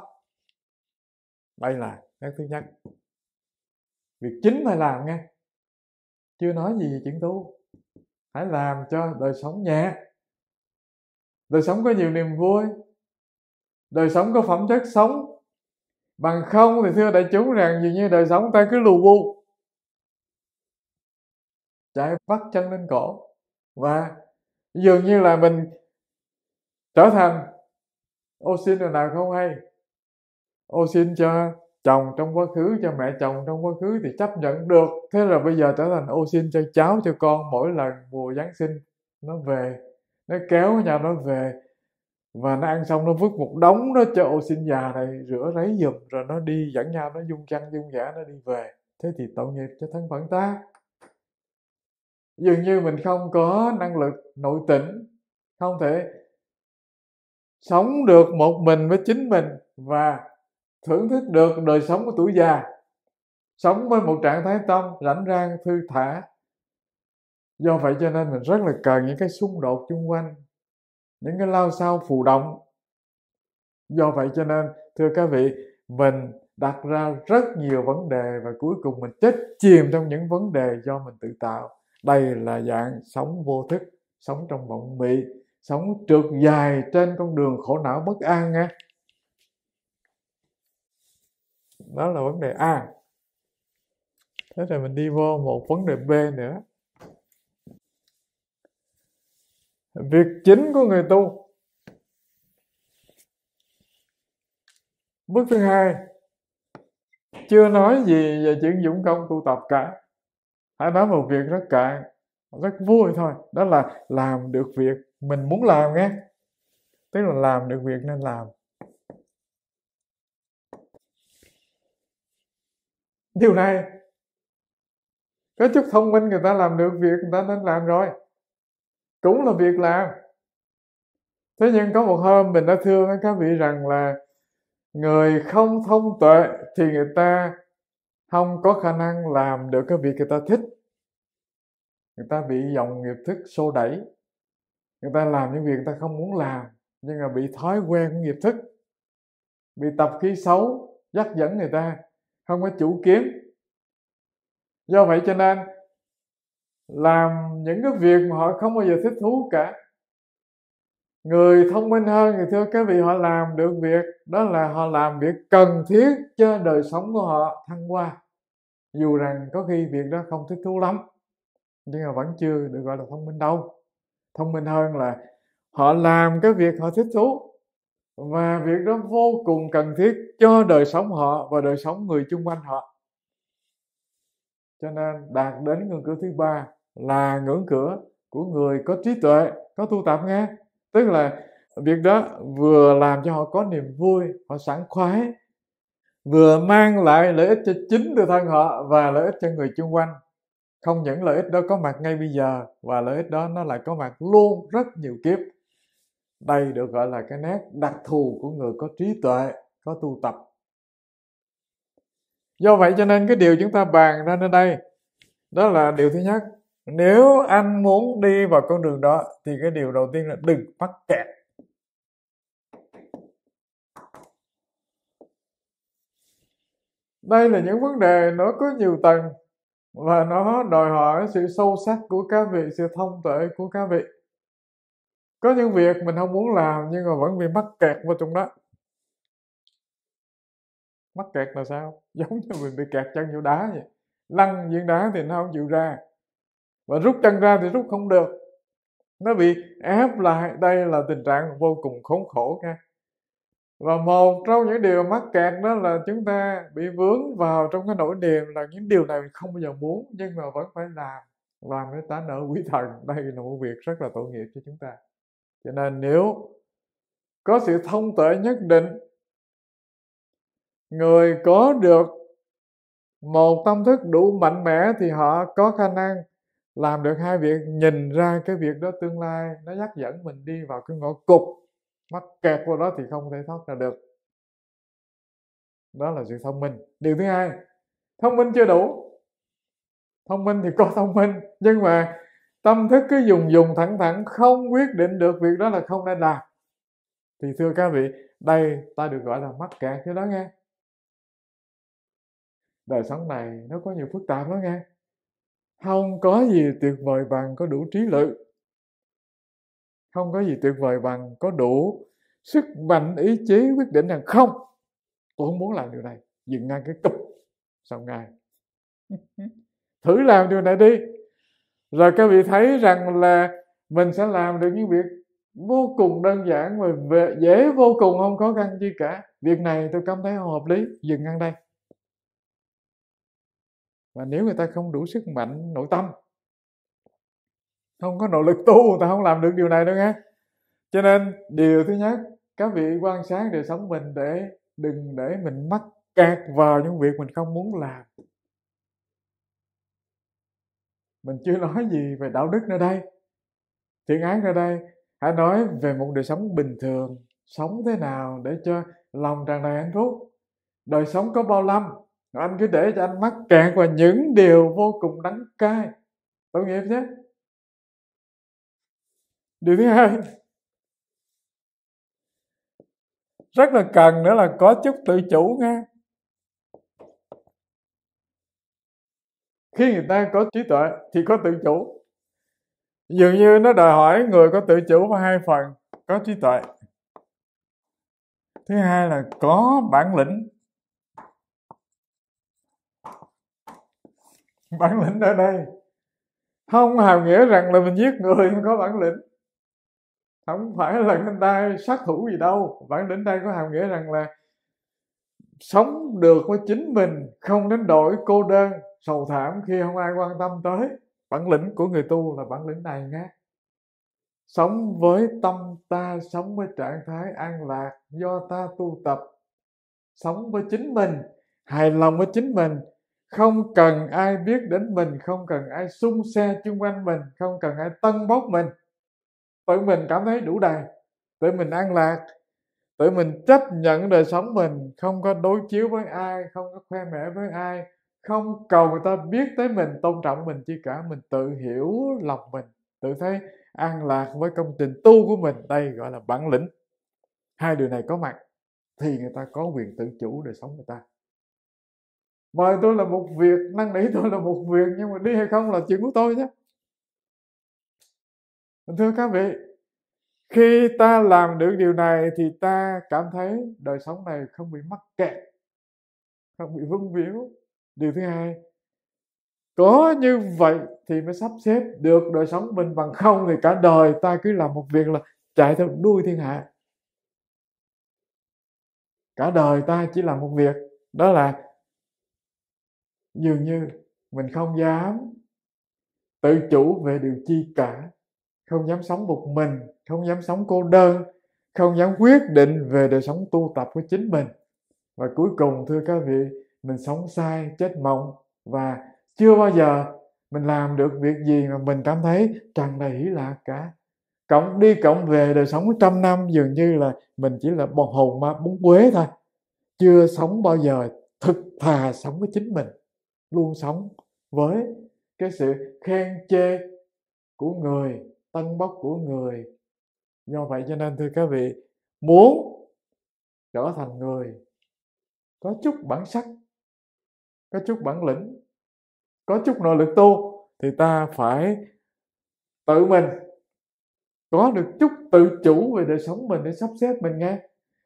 đây là cái thứ nhất việc chính phải làm nghe chưa nói gì về chuyện tu hãy làm cho đời sống nhẹ đời sống có nhiều niềm vui đời sống có phẩm chất sống bằng không thì thưa đại chúng rằng dường như đời sống ta cứ lù bu chạy bắt chân lên cổ và dường như là mình trở thành ô xin rồi nào không hay ô xin cho chồng trong quá khứ cho mẹ chồng trong quá khứ thì chấp nhận được thế là bây giờ trở thành ô xin cho cháu cho con mỗi lần mùa giáng sinh nó về nó kéo nhà nó về và nó ăn xong nó vứt một đống nó cho ô xin già này rửa ráy giùm rồi nó đi dẫn nhau nó dung chăn dung giả nó đi về thế thì tội nghiệp cho thân phận ta dường như mình không có năng lực nội tỉnh không thể sống được một mình với chính mình và thưởng thức được đời sống của tuổi già sống với một trạng thái tâm rảnh rang thư thả do vậy cho nên mình rất là cần những cái xung đột chung quanh những cái lao sao phụ động do vậy cho nên thưa các vị mình đặt ra rất nhiều vấn đề và cuối cùng mình chết chìm trong những vấn đề do mình tự tạo đây là dạng sống vô thức sống trong vọng mị sống trượt dài trên con đường khổ não bất an nha đó là vấn đề a thế rồi mình đi vô một vấn đề b nữa việc chính của người tu bước thứ hai chưa nói gì về chuyện dũng công tu tập cả hãy nói một việc rất cạn rất vui thôi đó là làm được việc mình muốn làm nghe tức là làm được việc nên làm điều này có chút thông minh người ta làm được việc người ta nên làm rồi cũng là việc làm thế nhưng có một hôm mình đã thương các vị rằng là người không thông tuệ thì người ta không có khả năng làm được cái việc người ta thích người ta bị dòng nghiệp thức xô đẩy người ta làm những việc người ta không muốn làm nhưng mà bị thói quen của nghiệp thức bị tập khí xấu dắt dẫn người ta không có chủ kiến do vậy cho nên làm những cái việc mà họ không bao giờ thích thú cả người thông minh hơn thì thưa các vị họ làm được việc đó là họ làm việc cần thiết cho đời sống của họ thăng hoa dù rằng có khi việc đó không thích thú lắm nhưng mà vẫn chưa được gọi là thông minh đâu thông minh hơn là họ làm cái việc họ thích thú và việc đó vô cùng cần thiết cho đời sống họ và đời sống người chung quanh họ cho nên đạt đến ngưỡng cửa thứ ba là ngưỡng cửa của người có trí tuệ có tu tập nghe tức là việc đó vừa làm cho họ có niềm vui họ sảng khoái vừa mang lại lợi ích cho chính người thân họ và lợi ích cho người chung quanh không những lợi ích đó có mặt ngay bây giờ và lợi ích đó nó lại có mặt luôn rất nhiều kiếp đây được gọi là cái nét đặc thù của người có trí tuệ có tu tập do vậy cho nên cái điều chúng ta bàn ra nơi đây đó là điều thứ nhất nếu anh muốn đi vào con đường đó thì cái điều đầu tiên là đừng mắc kẹt đây là những vấn đề nó có nhiều tầng và nó đòi hỏi sự sâu sắc của các vị sự thông tuệ của các vị có những việc mình không muốn làm nhưng mà vẫn bị mắc kẹt vào trong đó mắc kẹt là sao giống như mình bị kẹt chân vô đá vậy lăn viên đá thì nó không chịu ra và rút chân ra thì rút không được nó bị ép lại đây là tình trạng vô cùng khốn khổ nha và một trong những điều mắc kẹt đó là chúng ta bị vướng vào trong cái nỗi niềm là những điều này mình không bao giờ muốn nhưng mà vẫn phải làm làm để tá nợ quý thần đây là một việc rất là tội nghiệp cho chúng ta cho nên nếu có sự thông tuệ nhất định người có được một tâm thức đủ mạnh mẽ thì họ có khả năng làm được hai việc nhìn ra cái việc đó tương lai nó dắt dẫn mình đi vào cái ngõ cục mắc kẹt vào đó thì không thể thoát ra được đó là sự thông minh điều thứ hai thông minh chưa đủ thông minh thì có thông minh nhưng mà tâm thức cứ dùng dùng thẳng thẳng không quyết định được việc đó là không nên làm thì thưa các vị đây ta được gọi là mắc kẹt chứ đó nghe đời sống này nó có nhiều phức tạp đó nghe không có gì tuyệt vời bằng có đủ trí lực không có gì tuyệt vời bằng có đủ sức mạnh ý chí quyết định rằng không tôi không muốn làm điều này dừng ngay cái cục, xong ngay thử làm điều này đi rồi các vị thấy rằng là mình sẽ làm được những việc vô cùng đơn giản và dễ vô cùng không khó khăn chi cả việc này tôi cảm thấy không hợp lý dừng ngang đây và nếu người ta không đủ sức mạnh nội tâm không có nỗ lực tu người ta không làm được điều này đâu nghe cho nên điều thứ nhất các vị quan sát đời sống mình để đừng để mình mắc kẹt vào những việc mình không muốn làm mình chưa nói gì về đạo đức nơi đây thiện ác nơi đây hãy nói về một đời sống bình thường sống thế nào để cho lòng tràn đầy hạnh phúc đời sống có bao lâu? anh cứ để cho anh mắc kẹt vào những điều vô cùng đắng cay tội nghiệp chứ điều thứ hai rất là cần nữa là có chút tự chủ nghe khi người ta có trí tuệ thì có tự chủ dường như nó đòi hỏi người có tự chủ có hai phần có trí tuệ thứ hai là có bản lĩnh bản lĩnh ở đây không hàm nghĩa rằng là mình giết người không có bản lĩnh không phải là người ta sát thủ gì đâu bản lĩnh đây có hàm nghĩa rằng là sống được với chính mình không đến đổi cô đơn sầu thảm khi không ai quan tâm tới bản lĩnh của người tu là bản lĩnh này nhé sống với tâm ta sống với trạng thái an lạc do ta tu tập sống với chính mình hài lòng với chính mình không cần ai biết đến mình không cần ai xung xe chung quanh mình không cần ai tân bốc mình tự mình cảm thấy đủ đầy tự mình an lạc tự mình chấp nhận đời sống mình không có đối chiếu với ai không có khoe mẽ với ai không cầu người ta biết tới mình tôn trọng mình chỉ cả mình tự hiểu lòng mình tự thấy an lạc với công trình tu của mình đây gọi là bản lĩnh hai điều này có mặt thì người ta có quyền tự chủ đời sống người ta mời tôi là một việc năn nỉ tôi là một việc nhưng mà đi hay không là chuyện của tôi nhé thưa các vị khi ta làm được điều này thì ta cảm thấy đời sống này không bị mắc kẹt không bị vương víu điều thứ hai có như vậy thì mới sắp xếp được đời sống mình bằng không thì cả đời ta cứ làm một việc là chạy theo đuôi thiên hạ cả đời ta chỉ làm một việc đó là dường như mình không dám tự chủ về điều chi cả không dám sống một mình không dám sống cô đơn không dám quyết định về đời sống tu tập của chính mình và cuối cùng thưa các vị mình sống sai chết mộng và chưa bao giờ mình làm được việc gì mà mình cảm thấy tràn đầy hỷ lạc cả cộng đi cộng về đời sống trăm năm dường như là mình chỉ là bọt hồn ma bún quế thôi chưa sống bao giờ thực thà sống với chính mình luôn sống với cái sự khen chê của người tân bốc của người do vậy cho nên thưa các vị muốn trở thành người có chút bản sắc có chút bản lĩnh có chút nội lực tu thì ta phải tự mình có được chút tự chủ về đời sống mình để sắp xếp mình nghe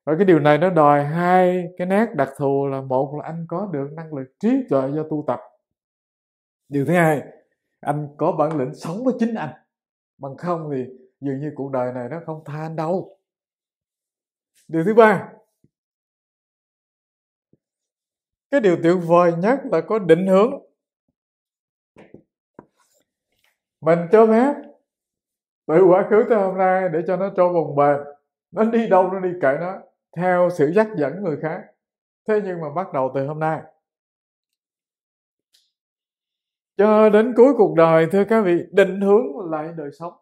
và cái điều này nó đòi hai cái nét đặc thù là một là anh có được năng lực trí tuệ do tu tập điều thứ hai anh có bản lĩnh sống với chính anh bằng không thì dường như cuộc đời này nó không tha anh đâu điều thứ ba cái điều tuyệt vời nhất là có định hướng mình cho phép từ quá khứ tới hôm nay để cho nó trôi vòng bền nó đi đâu nó đi kệ nó theo sự dắt dẫn người khác thế nhưng mà bắt đầu từ hôm nay cho đến cuối cuộc đời thưa các vị định hướng lại đời sống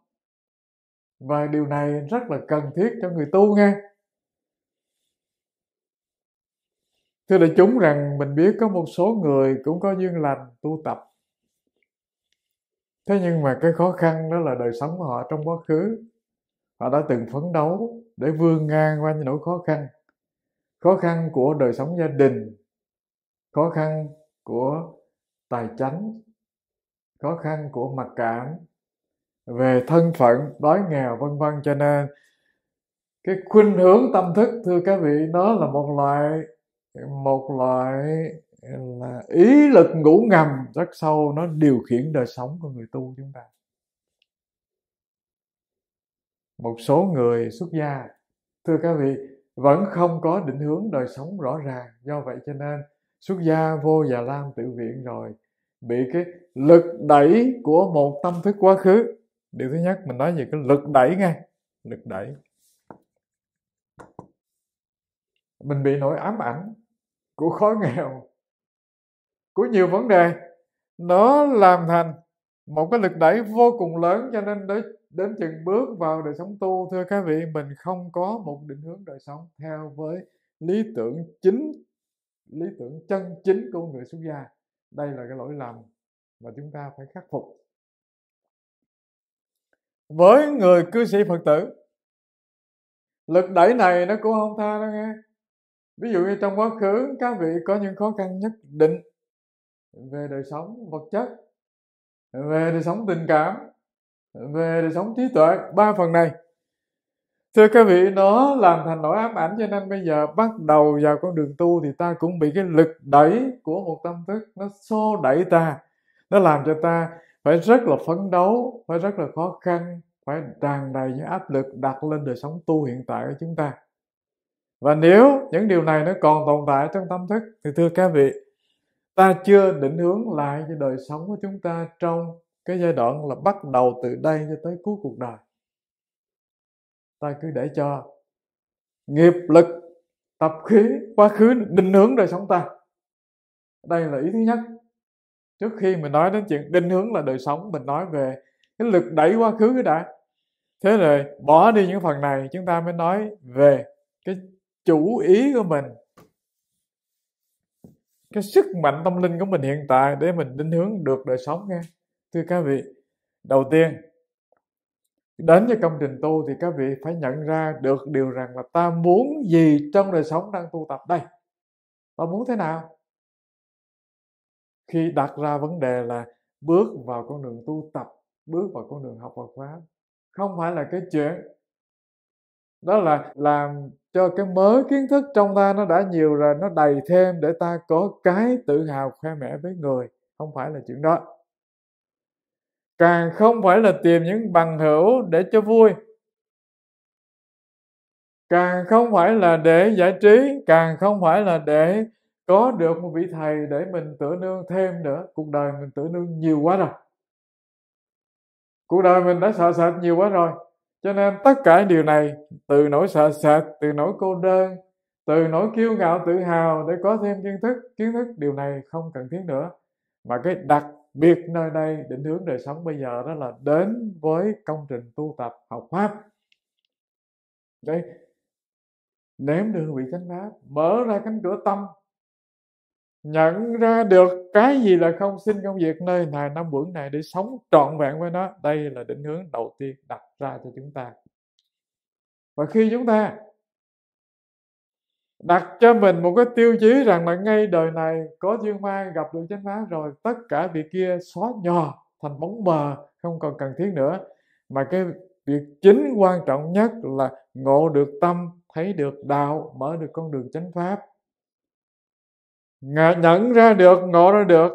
và điều này rất là cần thiết cho người tu nghe thưa đại chúng rằng mình biết có một số người cũng có duyên lành tu tập thế nhưng mà cái khó khăn đó là đời sống của họ trong quá khứ họ đã từng phấn đấu để vươn ngang qua những nỗi khó khăn khó khăn của đời sống gia đình khó khăn của tài chánh khó khăn của mặc cảm về thân phận đói nghèo vân vân cho nên cái khuynh hướng tâm thức thưa các vị nó là một loại một loại là ý lực ngủ ngầm rất sâu nó điều khiển đời sống của người tu chúng ta một số người xuất gia thưa các vị vẫn không có định hướng đời sống rõ ràng do vậy cho nên xuất gia vô và lam tự viện rồi bị cái lực đẩy của một tâm thức quá khứ điều thứ nhất mình nói về cái lực đẩy ngay lực đẩy mình bị nỗi ám ảnh của khó nghèo của nhiều vấn đề nó làm thành một cái lực đẩy vô cùng lớn cho nên đến đến chừng bước vào đời sống tu thưa các vị mình không có một định hướng đời sống theo với lý tưởng chính lý tưởng chân chính của người xuất gia đây là cái lỗi lầm mà chúng ta phải khắc phục với người cư sĩ phật tử lực đẩy này nó cũng không tha đâu nghe ví dụ như trong quá khứ các vị có những khó khăn nhất định về đời sống vật chất về đời sống tình cảm về đời sống trí tuệ ba phần này thưa các vị nó làm thành nỗi ám ảnh cho nên bây giờ bắt đầu vào con đường tu thì ta cũng bị cái lực đẩy của một tâm thức nó xô đẩy ta nó làm cho ta phải rất là phấn đấu phải rất là khó khăn phải tràn đầy những áp lực đặt lên đời sống tu hiện tại của chúng ta và nếu những điều này nó còn tồn tại trong tâm thức thì thưa các vị ta chưa định hướng lại cho đời sống của chúng ta trong cái giai đoạn là bắt đầu từ đây cho tới cuối cuộc đời ta cứ để cho nghiệp lực tập khí quá khứ định hướng đời sống ta đây là ý thứ nhất trước khi mình nói đến chuyện định hướng là đời sống mình nói về cái lực đẩy quá khứ cái đã thế rồi bỏ đi những phần này chúng ta mới nói về cái chủ ý của mình cái sức mạnh tâm linh của mình hiện tại để mình định hướng được đời sống nghe thưa các vị đầu tiên đến với công trình tu thì các vị phải nhận ra được điều rằng là ta muốn gì trong đời sống đang tu tập đây ta muốn thế nào khi đặt ra vấn đề là bước vào con đường tu tập bước vào con đường học Phật pháp không phải là cái chuyện đó là làm cho cái mớ kiến thức trong ta nó đã nhiều rồi nó đầy thêm để ta có cái tự hào khoe mẽ với người không phải là chuyện đó càng không phải là tìm những bằng hữu để cho vui càng không phải là để giải trí càng không phải là để có được một vị thầy để mình tự nương thêm nữa cuộc đời mình tự nương nhiều quá rồi cuộc đời mình đã sợ sệt nhiều quá rồi cho nên tất cả điều này từ nỗi sợ sệt từ nỗi cô đơn từ nỗi kiêu ngạo tự hào để có thêm kiến thức kiến thức điều này không cần thiết nữa mà cái đặc biệt nơi đây định hướng đời sống bây giờ đó là đến với công trình tu tập học pháp đây nếm được vị chánh pháp mở ra cánh cửa tâm nhận ra được cái gì là không xin công việc nơi này năm bưởi này để sống trọn vẹn với nó đây là định hướng đầu tiên đặt ra cho chúng ta và khi chúng ta đặt cho mình một cái tiêu chí rằng là ngay đời này có duyên ma gặp được chánh pháp rồi tất cả việc kia xóa nhòa thành bóng mờ không còn cần thiết nữa mà cái việc chính quan trọng nhất là ngộ được tâm thấy được đạo mở được con đường chánh pháp nhận ra được ngộ ra được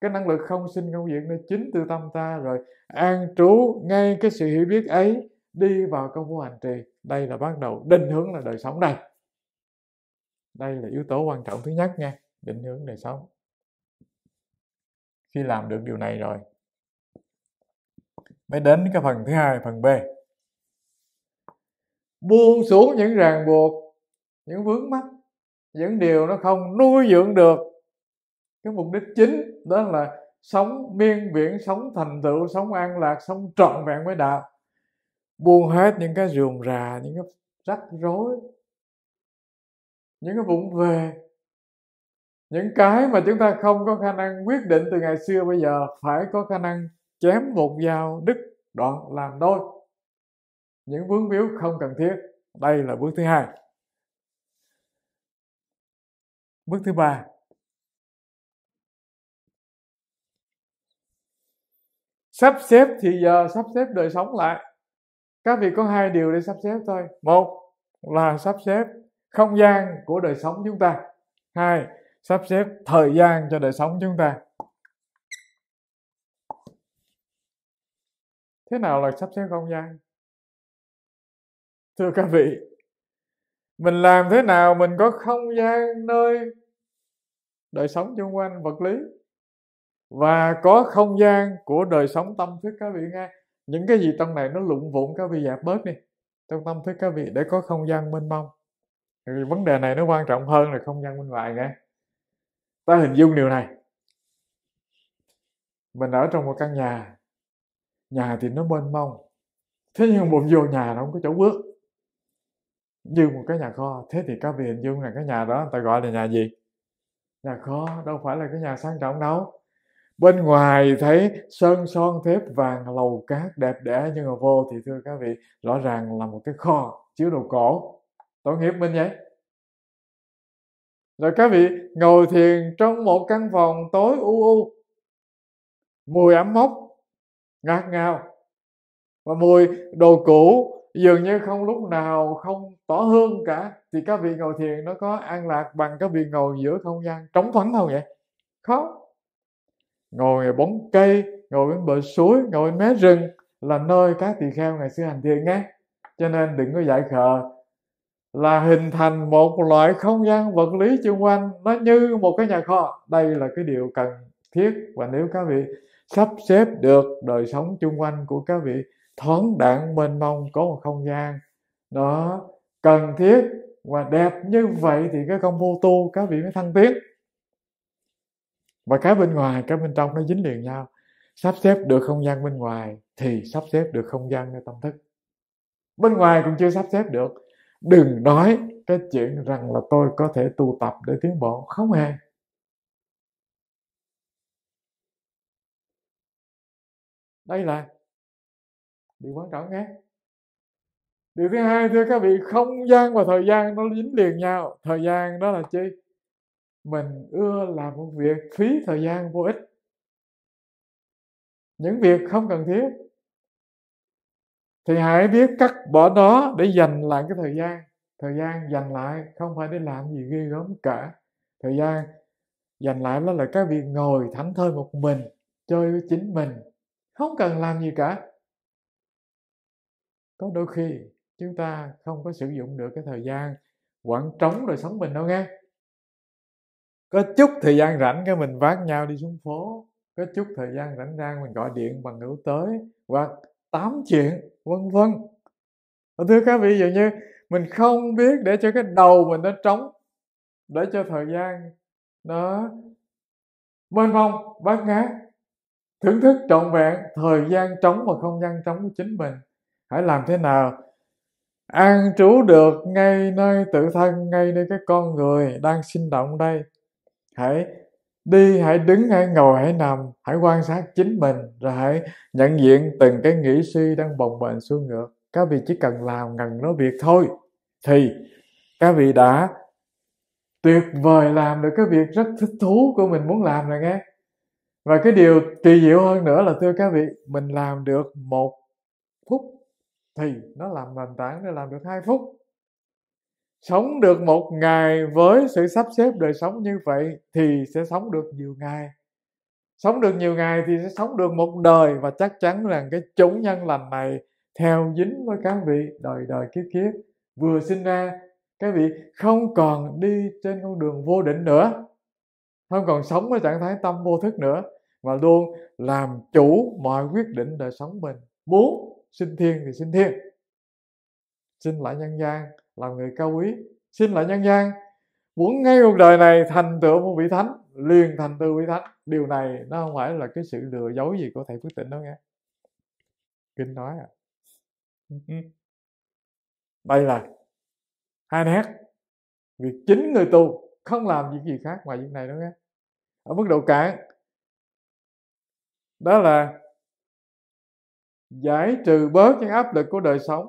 cái năng lực không sinh không diệt nó chính từ tâm ta rồi an trú ngay cái sự hiểu biết ấy đi vào công phu hành trì đây là bắt đầu định hướng là đời sống đây đây là yếu tố quan trọng thứ nhất nha định hướng đời sống khi làm được điều này rồi mới đến cái phần thứ hai phần b buông xuống những ràng buộc những vướng mắc những điều nó không nuôi dưỡng được cái mục đích chính đó là sống miên viễn sống thành tựu sống an lạc sống trọn vẹn với đạo buông hết những cái rườm rà những cái rắc rối những cái vụn về những cái mà chúng ta không có khả năng quyết định từ ngày xưa bây giờ phải có khả năng chém một dao đứt đoạn làm đôi những vướng víu không cần thiết đây là bước thứ hai bước thứ ba sắp xếp thì giờ sắp xếp đời sống lại các vị có hai điều để sắp xếp thôi một là sắp xếp không gian của đời sống chúng ta hai sắp xếp thời gian cho đời sống chúng ta thế nào là sắp xếp không gian thưa các vị mình làm thế nào mình có không gian nơi đời sống xung quanh vật lý và có không gian của đời sống tâm thức các vị nghe những cái gì trong này nó lụng vụn các vị dẹp bớt đi trong tâm thức các vị để có không gian mênh mông thì vấn đề này nó quan trọng hơn là không gian bên ngoài nghe ta hình dung điều này mình ở trong một căn nhà nhà thì nó mênh mông thế nhưng một vô nhà nó không có chỗ bước như một cái nhà kho thế thì các vị hình dung là cái nhà đó người ta gọi là nhà gì nhà kho đâu phải là cái nhà sang trọng đâu bên ngoài thấy sơn son thép vàng lầu cát đẹp đẽ nhưng mà vô thì thưa các vị rõ ràng là một cái kho chứa đồ cổ tội nghiệp mình vậy rồi các vị ngồi thiền trong một căn phòng tối u u mùi ẩm mốc ngạt ngào và mùi đồ cũ dường như không lúc nào không tỏ hương cả thì các vị ngồi thiền nó có an lạc bằng các vị ngồi giữa không gian trống thoáng không vậy khó ngồi bóng cây ngồi bên bờ suối ngồi bên mé rừng là nơi các tỳ kheo ngày xưa hành thiền nghe cho nên đừng có dại khờ là hình thành một loại không gian vật lý xung quanh nó như một cái nhà kho đây là cái điều cần thiết và nếu các vị sắp xếp được đời sống chung quanh của các vị thoáng đạn mênh mông có một không gian nó cần thiết và đẹp như vậy thì cái công vô tu các vị mới thăng tiến và cái bên ngoài cái bên trong nó dính liền nhau sắp xếp được không gian bên ngoài thì sắp xếp được không gian nơi tâm thức bên ngoài cũng chưa sắp xếp được đừng nói cái chuyện rằng là tôi có thể tu tập để tiến bộ không hề đây là điều quan trọng nghe điều thứ hai thưa các vị không gian và thời gian nó dính liền nhau thời gian đó là chi mình ưa làm một việc phí thời gian vô ích những việc không cần thiết thì hãy biết cắt bỏ nó để dành lại cái thời gian thời gian dành lại không phải để làm gì ghê gớm cả thời gian dành lại nó là các việc ngồi thảnh thơi một mình chơi với chính mình không cần làm gì cả có đôi khi chúng ta không có sử dụng được cái thời gian quảng trống đời sống mình đâu nghe có chút thời gian rảnh cái mình vác nhau đi xuống phố có chút thời gian rảnh rang mình gọi điện bằng hữu tới hoặc tám chuyện vân vân thưa các vị dụ như mình không biết để cho cái đầu mình nó trống để cho thời gian nó mênh mông bát ngát thưởng thức trọn vẹn thời gian trống và không gian trống của chính mình hãy làm thế nào an trú được ngay nơi tự thân ngay nơi cái con người đang sinh động đây hãy đi hãy đứng hãy ngồi hãy nằm hãy quan sát chính mình rồi hãy nhận diện từng cái nghĩ suy đang bồng bềnh xuống ngược các vị chỉ cần làm ngần nó việc thôi thì các vị đã tuyệt vời làm được cái việc rất thích thú của mình muốn làm rồi nghe và cái điều kỳ diệu hơn nữa là thưa các vị mình làm được một phút thì nó làm nền tảng để làm được hai phút sống được một ngày với sự sắp xếp đời sống như vậy thì sẽ sống được nhiều ngày sống được nhiều ngày thì sẽ sống được một đời và chắc chắn rằng cái chúng nhân lành này theo dính với các vị đời đời kiếp kiếp vừa sinh ra các vị không còn đi trên con đường vô định nữa không còn sống với trạng thái tâm vô thức nữa mà luôn làm chủ mọi quyết định đời sống mình muốn xin thiên thì xin thiên xin lại nhân gian làm người cao quý xin lại nhân gian muốn ngay cuộc đời này thành tựu một vị thánh liền thành tựu vị thánh điều này nó không phải là cái sự lừa dối gì của thầy phước tịnh đâu nghe kinh nói à đây là hai nét việc chính người tu không làm những gì khác ngoài việc này đó nghe ở mức độ cạn đó là giải trừ bớt những áp lực của đời sống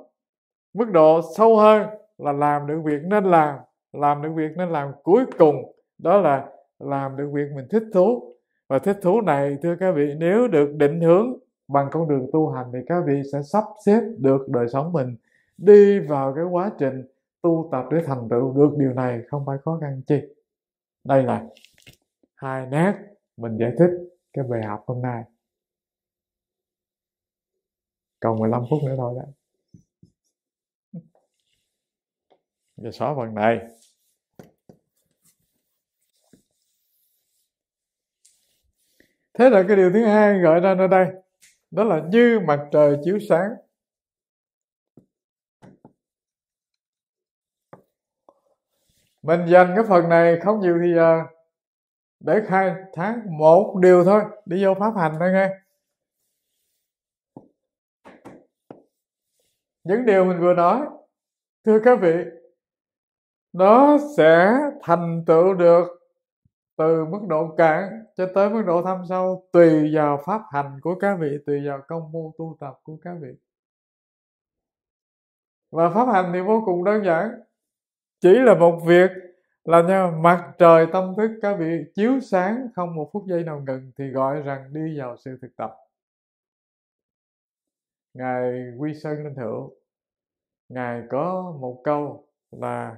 mức độ sâu hơn là làm được việc nên làm làm được việc nên làm cuối cùng đó là làm được việc mình thích thú và thích thú này thưa các vị nếu được định hướng bằng con đường tu hành thì các vị sẽ sắp xếp được đời sống mình đi vào cái quá trình tu tập để thành tựu được điều này không phải khó khăn chi đây là hai nét mình giải thích cái bài học hôm nay còn 15 phút nữa thôi đó giờ xóa phần này thế là cái điều thứ hai gọi ra nơi đây đó là như mặt trời chiếu sáng mình dành cái phần này không nhiều thì giờ à, để khai tháng một điều thôi đi vô pháp hành thôi nghe những điều mình vừa nói thưa các vị nó sẽ thành tựu được từ mức độ cạn cho tới mức độ thâm sâu tùy vào pháp hành của các vị tùy vào công phu tu tập của các vị và pháp hành thì vô cùng đơn giản chỉ là một việc là như mặt trời tâm thức các vị chiếu sáng không một phút giây nào ngừng thì gọi rằng đi vào sự thực tập ngài quy sơn linh thượng ngài có một câu là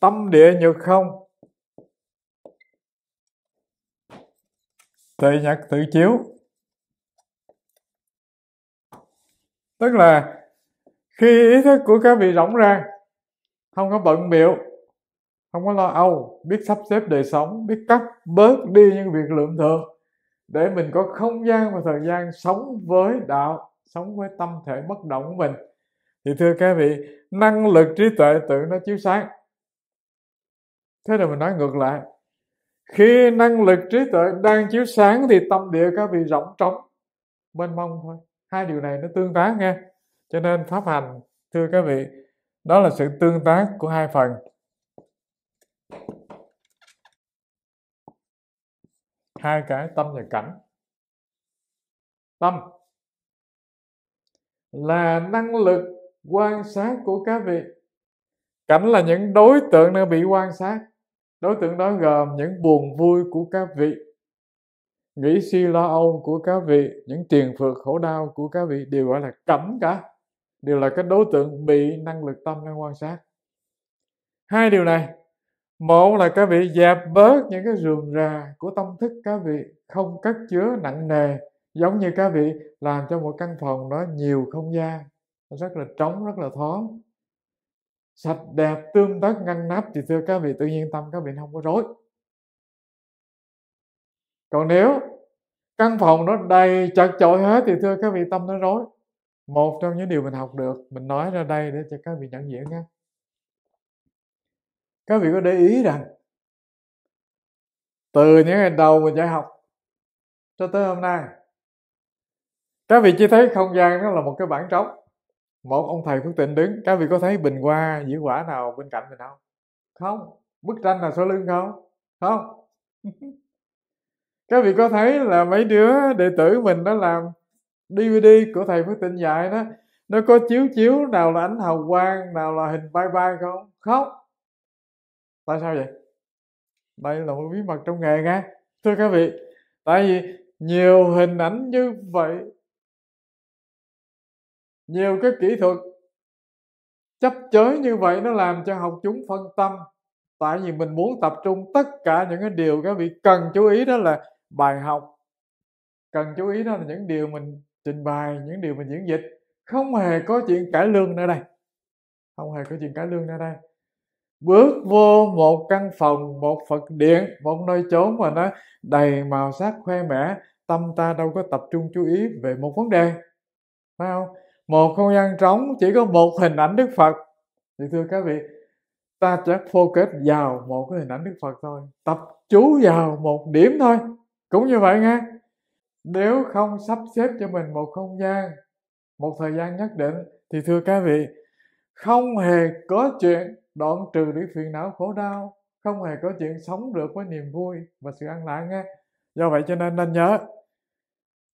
tâm địa nhược không tệ nhật tự chiếu tức là khi ý thức của các vị rỗng ra không có bận biểu không có lo âu biết sắp xếp đời sống biết cắt bớt đi những việc lượng thường để mình có không gian và thời gian sống với đạo sống với tâm thể bất động của mình thì thưa các vị năng lực trí tuệ tự nó chiếu sáng thế là mình nói ngược lại khi năng lực trí tuệ đang chiếu sáng thì tâm địa các vị rộng trống bên mông thôi hai điều này nó tương tác nghe cho nên pháp hành thưa các vị đó là sự tương tác của hai phần hai cái tâm và cảnh tâm là năng lực quan sát của các vị cảnh là những đối tượng đang bị quan sát đối tượng đó gồm những buồn vui của các vị nghĩ suy lo âu của các vị những tiền phượt khổ đau của các vị đều gọi là cảnh cả đều là cái đối tượng bị năng lực tâm đang quan sát hai điều này một là các vị dẹp bớt những cái rườm rà của tâm thức các vị không cất chứa nặng nề giống như các vị làm cho một căn phòng nó nhiều không gian rất là trống rất là thoáng sạch đẹp tương tất ngăn nắp thì thưa các vị tự nhiên tâm các vị không có rối còn nếu căn phòng nó đầy chật chội hết thì thưa các vị tâm nó rối một trong những điều mình học được mình nói ra đây để cho các vị nhận diện nha các vị có để ý rằng từ những ngày đầu mình dạy học cho tới hôm nay các vị chỉ thấy không gian nó là một cái bản trống một ông thầy phước tịnh đứng các vị có thấy bình hoa diễn quả nào bên cạnh mình không không bức tranh là sau lưng không không các vị có thấy là mấy đứa đệ tử mình nó làm dvd của thầy phước tịnh dạy đó nó có chiếu chiếu nào là ánh hào quang nào là hình bay bay không không tại sao vậy đây là một bí mật trong nghề nghe thưa các vị tại vì nhiều hình ảnh như vậy nhiều cái kỹ thuật chấp chới như vậy nó làm cho học chúng phân tâm tại vì mình muốn tập trung tất cả những cái điều các vị cần chú ý đó là bài học cần chú ý đó là những điều mình trình bày những điều mình diễn dịch không hề có chuyện cải lương nơi đây không hề có chuyện cải lương nơi đây bước vô một căn phòng một phật điện một nơi chốn mà nó đầy màu sắc khoe mẽ tâm ta đâu có tập trung chú ý về một vấn đề phải không một không gian trống chỉ có một hình ảnh đức phật thì thưa các vị ta chỉ focus vào một cái hình ảnh đức phật thôi tập chú vào một điểm thôi cũng như vậy nghe nếu không sắp xếp cho mình một không gian một thời gian nhất định thì thưa các vị không hề có chuyện đoạn trừ đi phiền não khổ đau không hề có chuyện sống được với niềm vui và sự an lạc nghe do vậy cho nên nên nhớ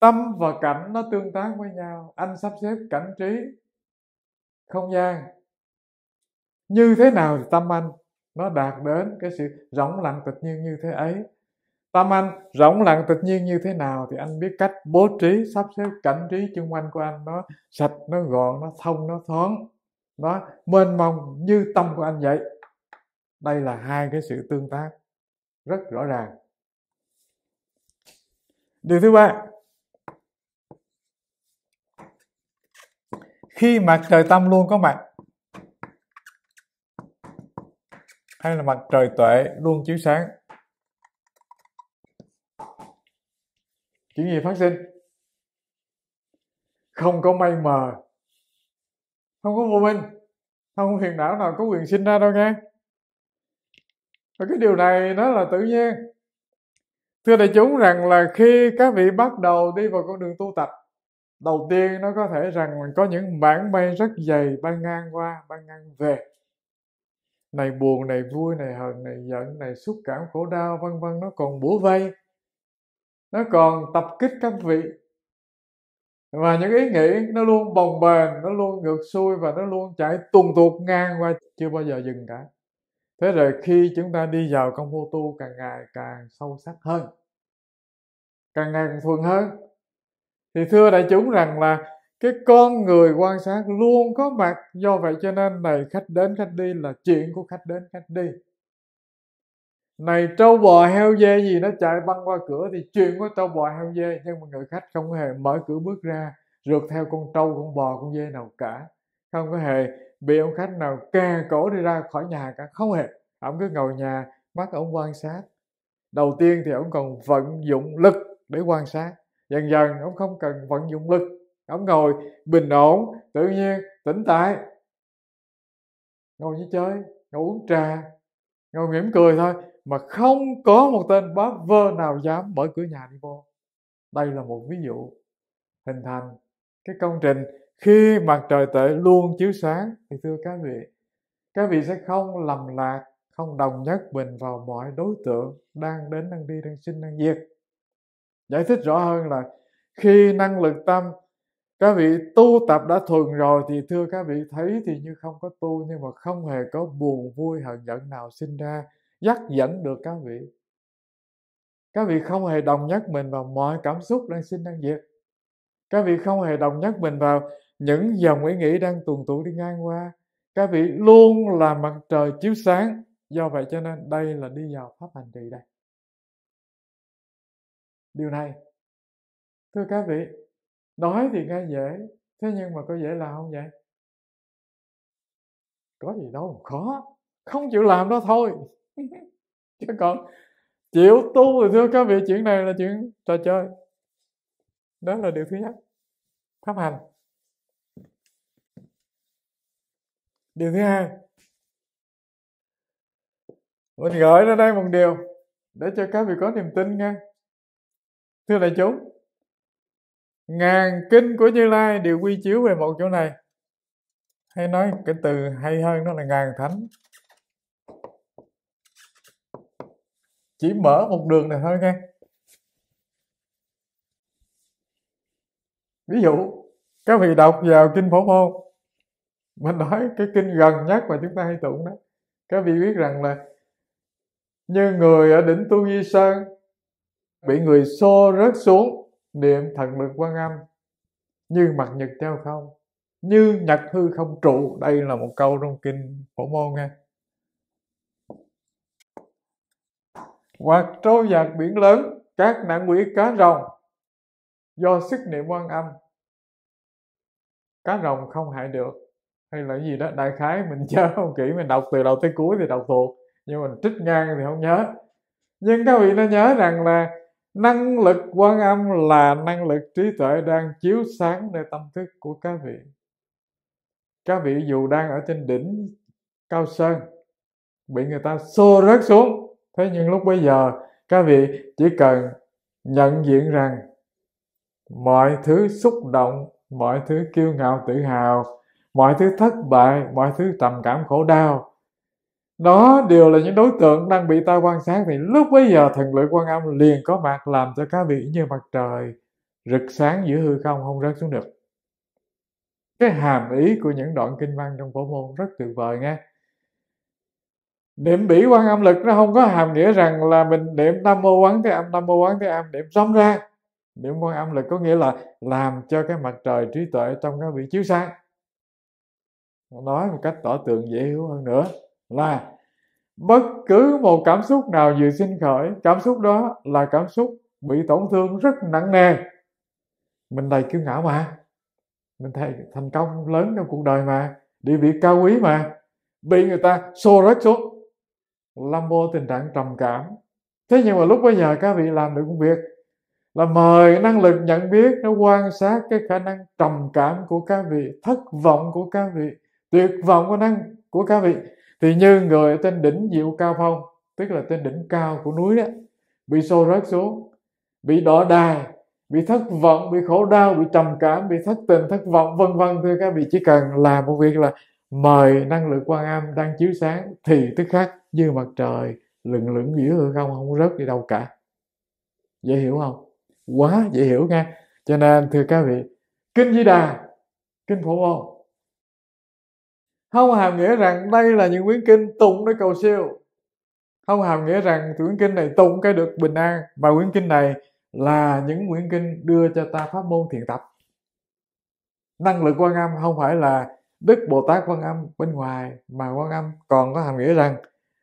tâm và cảnh nó tương tác với nhau anh sắp xếp cảnh trí không gian như thế nào thì tâm anh nó đạt đến cái sự rỗng lặng tịch nhiên như thế ấy tâm anh rỗng lặng tịch nhiên như thế nào thì anh biết cách bố trí sắp xếp cảnh trí chung quanh của anh nó sạch nó gọn nó thông nó thoáng nó mênh mông như tâm của anh vậy đây là hai cái sự tương tác rất rõ ràng điều thứ ba khi mặt trời tâm luôn có mặt hay là mặt trời tuệ luôn chiếu sáng chuyện gì phát sinh không có mây mờ không có vô minh không hiền não nào có quyền sinh ra đâu nghe và cái điều này nó là tự nhiên thưa đại chúng rằng là khi các vị bắt đầu đi vào con đường tu tập đầu tiên nó có thể rằng có những bản bay rất dày bay ngang qua bay ngang về này buồn này vui này hờn này giận này xúc cảm khổ đau vân vân nó còn bủa vây nó còn tập kích các vị và những ý nghĩ nó luôn bồng bềnh nó luôn ngược xuôi và nó luôn chạy tuần tuột ngang qua chưa bao giờ dừng cả thế rồi khi chúng ta đi vào công phu tu càng ngày càng sâu sắc hơn càng ngày càng thuần hơn thì thưa đại chúng rằng là cái con người quan sát luôn có mặt do vậy cho nên này khách đến khách đi là chuyện của khách đến khách đi này trâu bò heo dê gì nó chạy băng qua cửa thì chuyện của trâu bò heo dê nhưng mà người khách không hề mở cửa bước ra rượt theo con trâu con bò con dê nào cả không có hề bị ông khách nào kè cổ đi ra khỏi nhà cả không hề ông cứ ngồi nhà mắt ông quan sát đầu tiên thì ông còn vận dụng lực để quan sát dần dần ông không cần vận dụng lực ông ngồi bình ổn tự nhiên tỉnh tại ngồi như chơi ngồi uống trà ngồi mỉm cười thôi mà không có một tên bá vơ nào dám mở cửa nhà đi vô đây là một ví dụ hình thành cái công trình khi mặt trời tệ luôn chiếu sáng thì thưa các vị các vị sẽ không lầm lạc không đồng nhất mình vào mọi đối tượng đang đến đang đi đang sinh đang diệt giải thích rõ hơn là khi năng lực tâm các vị tu tập đã thuần rồi thì thưa các vị thấy thì như không có tu nhưng mà không hề có buồn vui hận giận nào sinh ra dắt dẫn được các vị các vị không hề đồng nhất mình vào mọi cảm xúc đang sinh đang diệt các vị không hề đồng nhất mình vào những dòng ý nghĩ đang tuần tụ đi ngang qua các vị luôn là mặt trời chiếu sáng do vậy cho nên đây là đi vào pháp hành trì đây điều này thưa các vị nói thì nghe dễ thế nhưng mà có dễ làm không vậy có gì đâu khó không chịu làm đó thôi chứ còn chịu tu thì thưa các vị chuyện này là chuyện trò chơi đó là điều thứ nhất pháp hành điều thứ hai mình gửi ra đây một điều để cho các vị có niềm tin nghe thưa đại chúng ngàn kinh của như lai đều quy chiếu về một chỗ này hay nói cái từ hay hơn đó là ngàn thánh chỉ mở một đường này thôi nghe ví dụ các vị đọc vào kinh phổ môn mình nói cái kinh gần nhất mà chúng ta hay tụng đó các vị biết rằng là như người ở đỉnh tu di sơn bị người xô rớt xuống niệm thần lực quan âm như mặt nhật treo không như nhật hư không trụ đây là một câu trong kinh phổ môn nghe hoặc trôi dạt biển lớn các nạn quỷ cá rồng do sức niệm quan âm cá rồng không hại được hay là gì đó đại khái mình nhớ không kỹ mình đọc từ đầu tới cuối thì đọc thuộc nhưng mình trích ngang thì không nhớ nhưng các vị nên nhớ rằng là năng lực quan âm là năng lực trí tuệ đang chiếu sáng nơi tâm thức của các vị các vị dù đang ở trên đỉnh cao sơn bị người ta xô rớt xuống thế nhưng lúc bây giờ các vị chỉ cần nhận diện rằng mọi thứ xúc động mọi thứ kiêu ngạo tự hào mọi thứ thất bại mọi thứ trầm cảm khổ đau đó đều là những đối tượng đang bị ta quan sát thì lúc bấy giờ thần lực quan âm liền có mặt làm cho các vị như mặt trời rực sáng giữa hư không không rớt xuống được cái hàm ý của những đoạn kinh văn trong phổ môn rất tuyệt vời nghe niệm bỉ quan âm lực nó không có hàm nghĩa rằng là mình niệm nam mô quán thế âm nam mô quán thế âm niệm sống ra niệm quan âm lực có nghĩa là làm cho cái mặt trời trí tuệ trong cái vị chiếu sáng nói một cách tỏ tượng dễ hiểu hơn nữa là bất cứ một cảm xúc nào vừa sinh khởi cảm xúc đó là cảm xúc bị tổn thương rất nặng nề mình đầy kiêu ngạo mà mình thấy thành công lớn trong cuộc đời mà địa vị cao quý mà bị người ta xô rớt xuống lâm Lambo tình trạng trầm cảm thế nhưng mà lúc bây giờ các vị làm được công việc là mời năng lực nhận biết nó quan sát cái khả năng trầm cảm của các vị thất vọng của các vị tuyệt vọng của năng của các vị thì như người ở trên đỉnh diệu cao phong tức là trên đỉnh cao của núi đó bị xô rớt xuống bị đỏ đài bị thất vọng bị khổ đau bị trầm cảm bị thất tình thất vọng vân vân thưa các vị chỉ cần làm một việc là mời năng lực quan âm đang chiếu sáng thì tức khắc như mặt trời lừng lững giữa hư không không rớt đi đâu cả dễ hiểu không quá dễ hiểu nghe cho nên thưa các vị kinh di đà kinh phổ môn không hàm nghĩa rằng đây là những quyển kinh tụng để cầu siêu không hàm nghĩa rằng quyển kinh này tụng cái được bình an mà quyển kinh này là những quyển kinh đưa cho ta pháp môn thiện tập năng lực quan âm không phải là đức bồ tát quan âm bên ngoài mà quan âm còn có hàm nghĩa rằng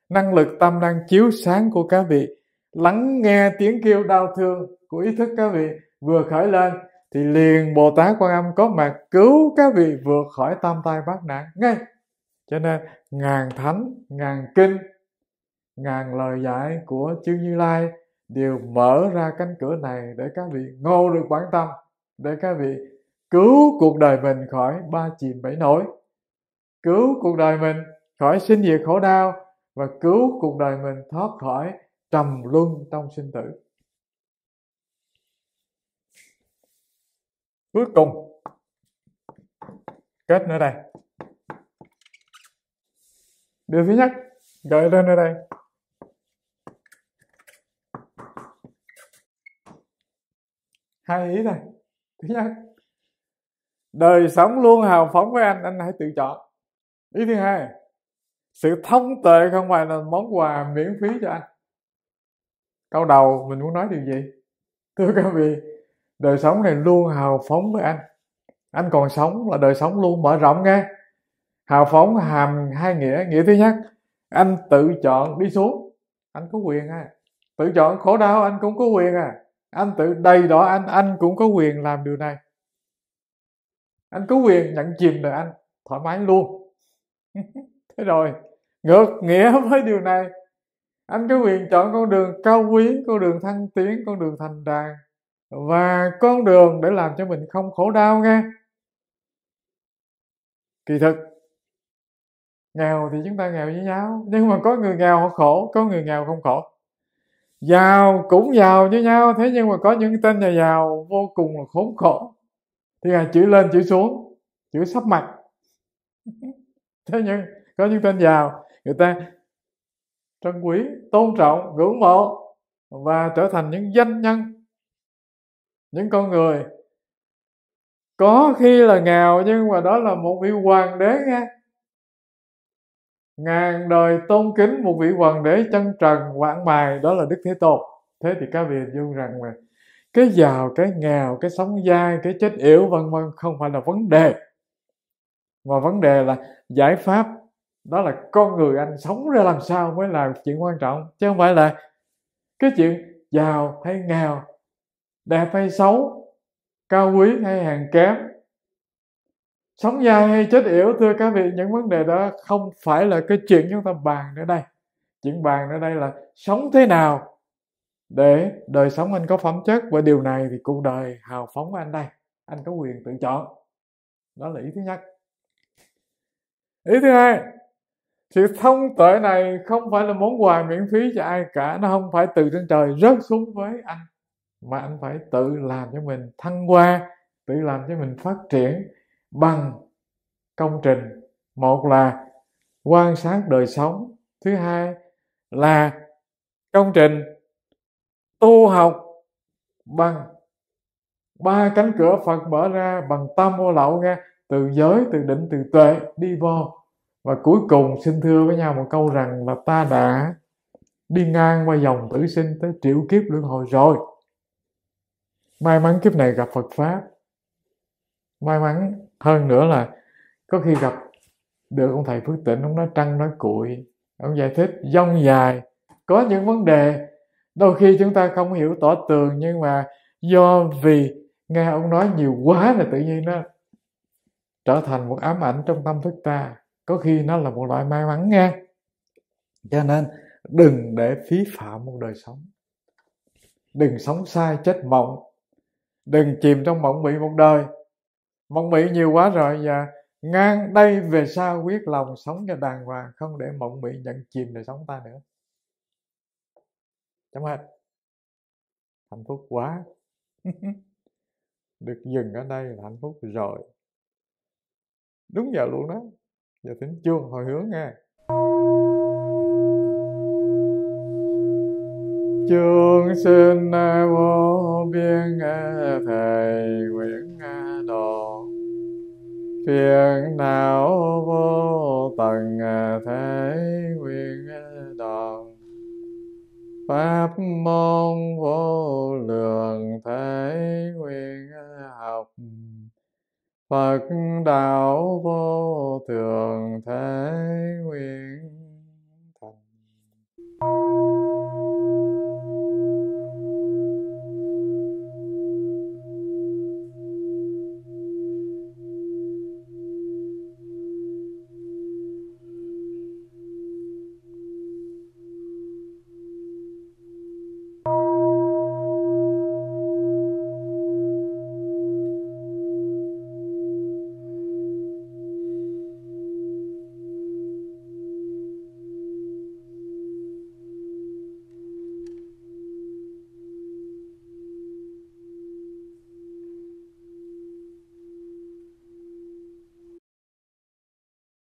năng lực tâm năng chiếu sáng của các vị lắng nghe tiếng kêu đau thương của ý thức các vị vừa khởi lên thì liền bồ tát quan âm có mặt cứu các vị vượt khỏi tam tai bát nạn ngay cho nên ngàn thánh ngàn kinh ngàn lời dạy của chư như lai đều mở ra cánh cửa này để các vị ngộ được bản tâm để các vị cứu cuộc đời mình khỏi ba chìm bảy nổi cứu cuộc đời mình khỏi sinh diệt khổ đau và cứu cuộc đời mình thoát khỏi trầm luân trong sinh tử cuối cùng kết nữa đây điều thứ nhất gợi lên ở đây hai ý này thứ nhất đời sống luôn hào phóng với anh anh hãy tự chọn ý thứ hai sự thông tuệ không phải là món quà miễn phí cho anh câu đầu mình muốn nói điều gì thưa các vị đời sống này luôn hào phóng với anh anh còn sống là đời sống luôn mở rộng nghe hào phóng hàm hai nghĩa nghĩa thứ nhất anh tự chọn đi xuống anh có quyền à tự chọn khổ đau anh cũng có quyền à anh tự đầy đỏ anh anh cũng có quyền làm điều này anh có quyền nhận chìm đời anh thoải mái luôn thế rồi ngược nghĩa với điều này anh có quyền chọn con đường cao quý con đường thăng tiến con đường thành đạt và con đường để làm cho mình không khổ đau nghe kỳ thực nghèo thì chúng ta nghèo với nhau nhưng mà có người nghèo họ khổ có người nghèo không khổ giàu cũng giàu với nhau thế nhưng mà có những tên nhà giàu vô cùng là khốn khổ thì ngài chữ lên chữ xuống chữ sắp mặt thế nhưng có những tên giàu người ta trân quý tôn trọng ngưỡng mộ và trở thành những danh nhân những con người có khi là nghèo nhưng mà đó là một vị hoàng đế nghe ngàn đời tôn kính một vị hoàng đế chân trần quảng bài đó là đức thế tôn thế thì các vị dung rằng mà cái giàu cái nghèo cái sống dai cái chết yếu vân vân không phải là vấn đề mà vấn đề là giải pháp đó là con người anh sống ra làm sao mới là chuyện quan trọng chứ không phải là cái chuyện giàu hay nghèo đẹp hay xấu cao quý hay hàng kém sống dai hay chết yếu thưa các vị những vấn đề đó không phải là cái chuyện chúng ta bàn ở đây chuyện bàn ở đây là sống thế nào để đời sống anh có phẩm chất và điều này thì cuộc đời hào phóng của anh đây anh có quyền tự chọn đó là ý thứ nhất ý thứ hai sự thông tuệ này không phải là món quà miễn phí cho ai cả nó không phải từ trên trời rớt xuống với anh mà anh phải tự làm cho mình thăng hoa tự làm cho mình phát triển bằng công trình một là quan sát đời sống thứ hai là công trình tu học bằng ba cánh cửa Phật mở ra bằng tam vô lậu nghe từ giới từ định từ tuệ đi vô và cuối cùng xin thưa với nhau một câu rằng là ta đã đi ngang qua dòng tử sinh tới triệu kiếp luân hồi rồi may mắn kiếp này gặp Phật pháp may mắn hơn nữa là có khi gặp được ông thầy Phước Tịnh ông nói trăng nói cuội ông giải thích dông dài có những vấn đề đôi khi chúng ta không hiểu tỏ tường nhưng mà do vì nghe ông nói nhiều quá là tự nhiên nó trở thành một ám ảnh trong tâm thức ta có khi nó là một loại may mắn nha cho nên đừng để phí phạm một đời sống đừng sống sai chết mộng đừng chìm trong mộng mị một đời mộng mị nhiều quá rồi và ngang đây về sau quyết lòng sống cho đàng hoàng không để mộng mị nhận chìm đời sống ta nữa chấm hết hạnh phúc quá được dừng ở đây là hạnh phúc rồi đúng giờ luôn đó giờ tính chuông hồi hướng nghe chương sinh vô biên thầy nguyện độ phiền não vô tận thế nguyện pháp môn vô lượng thế nguyện học phật đạo vô thường thế nguyện thành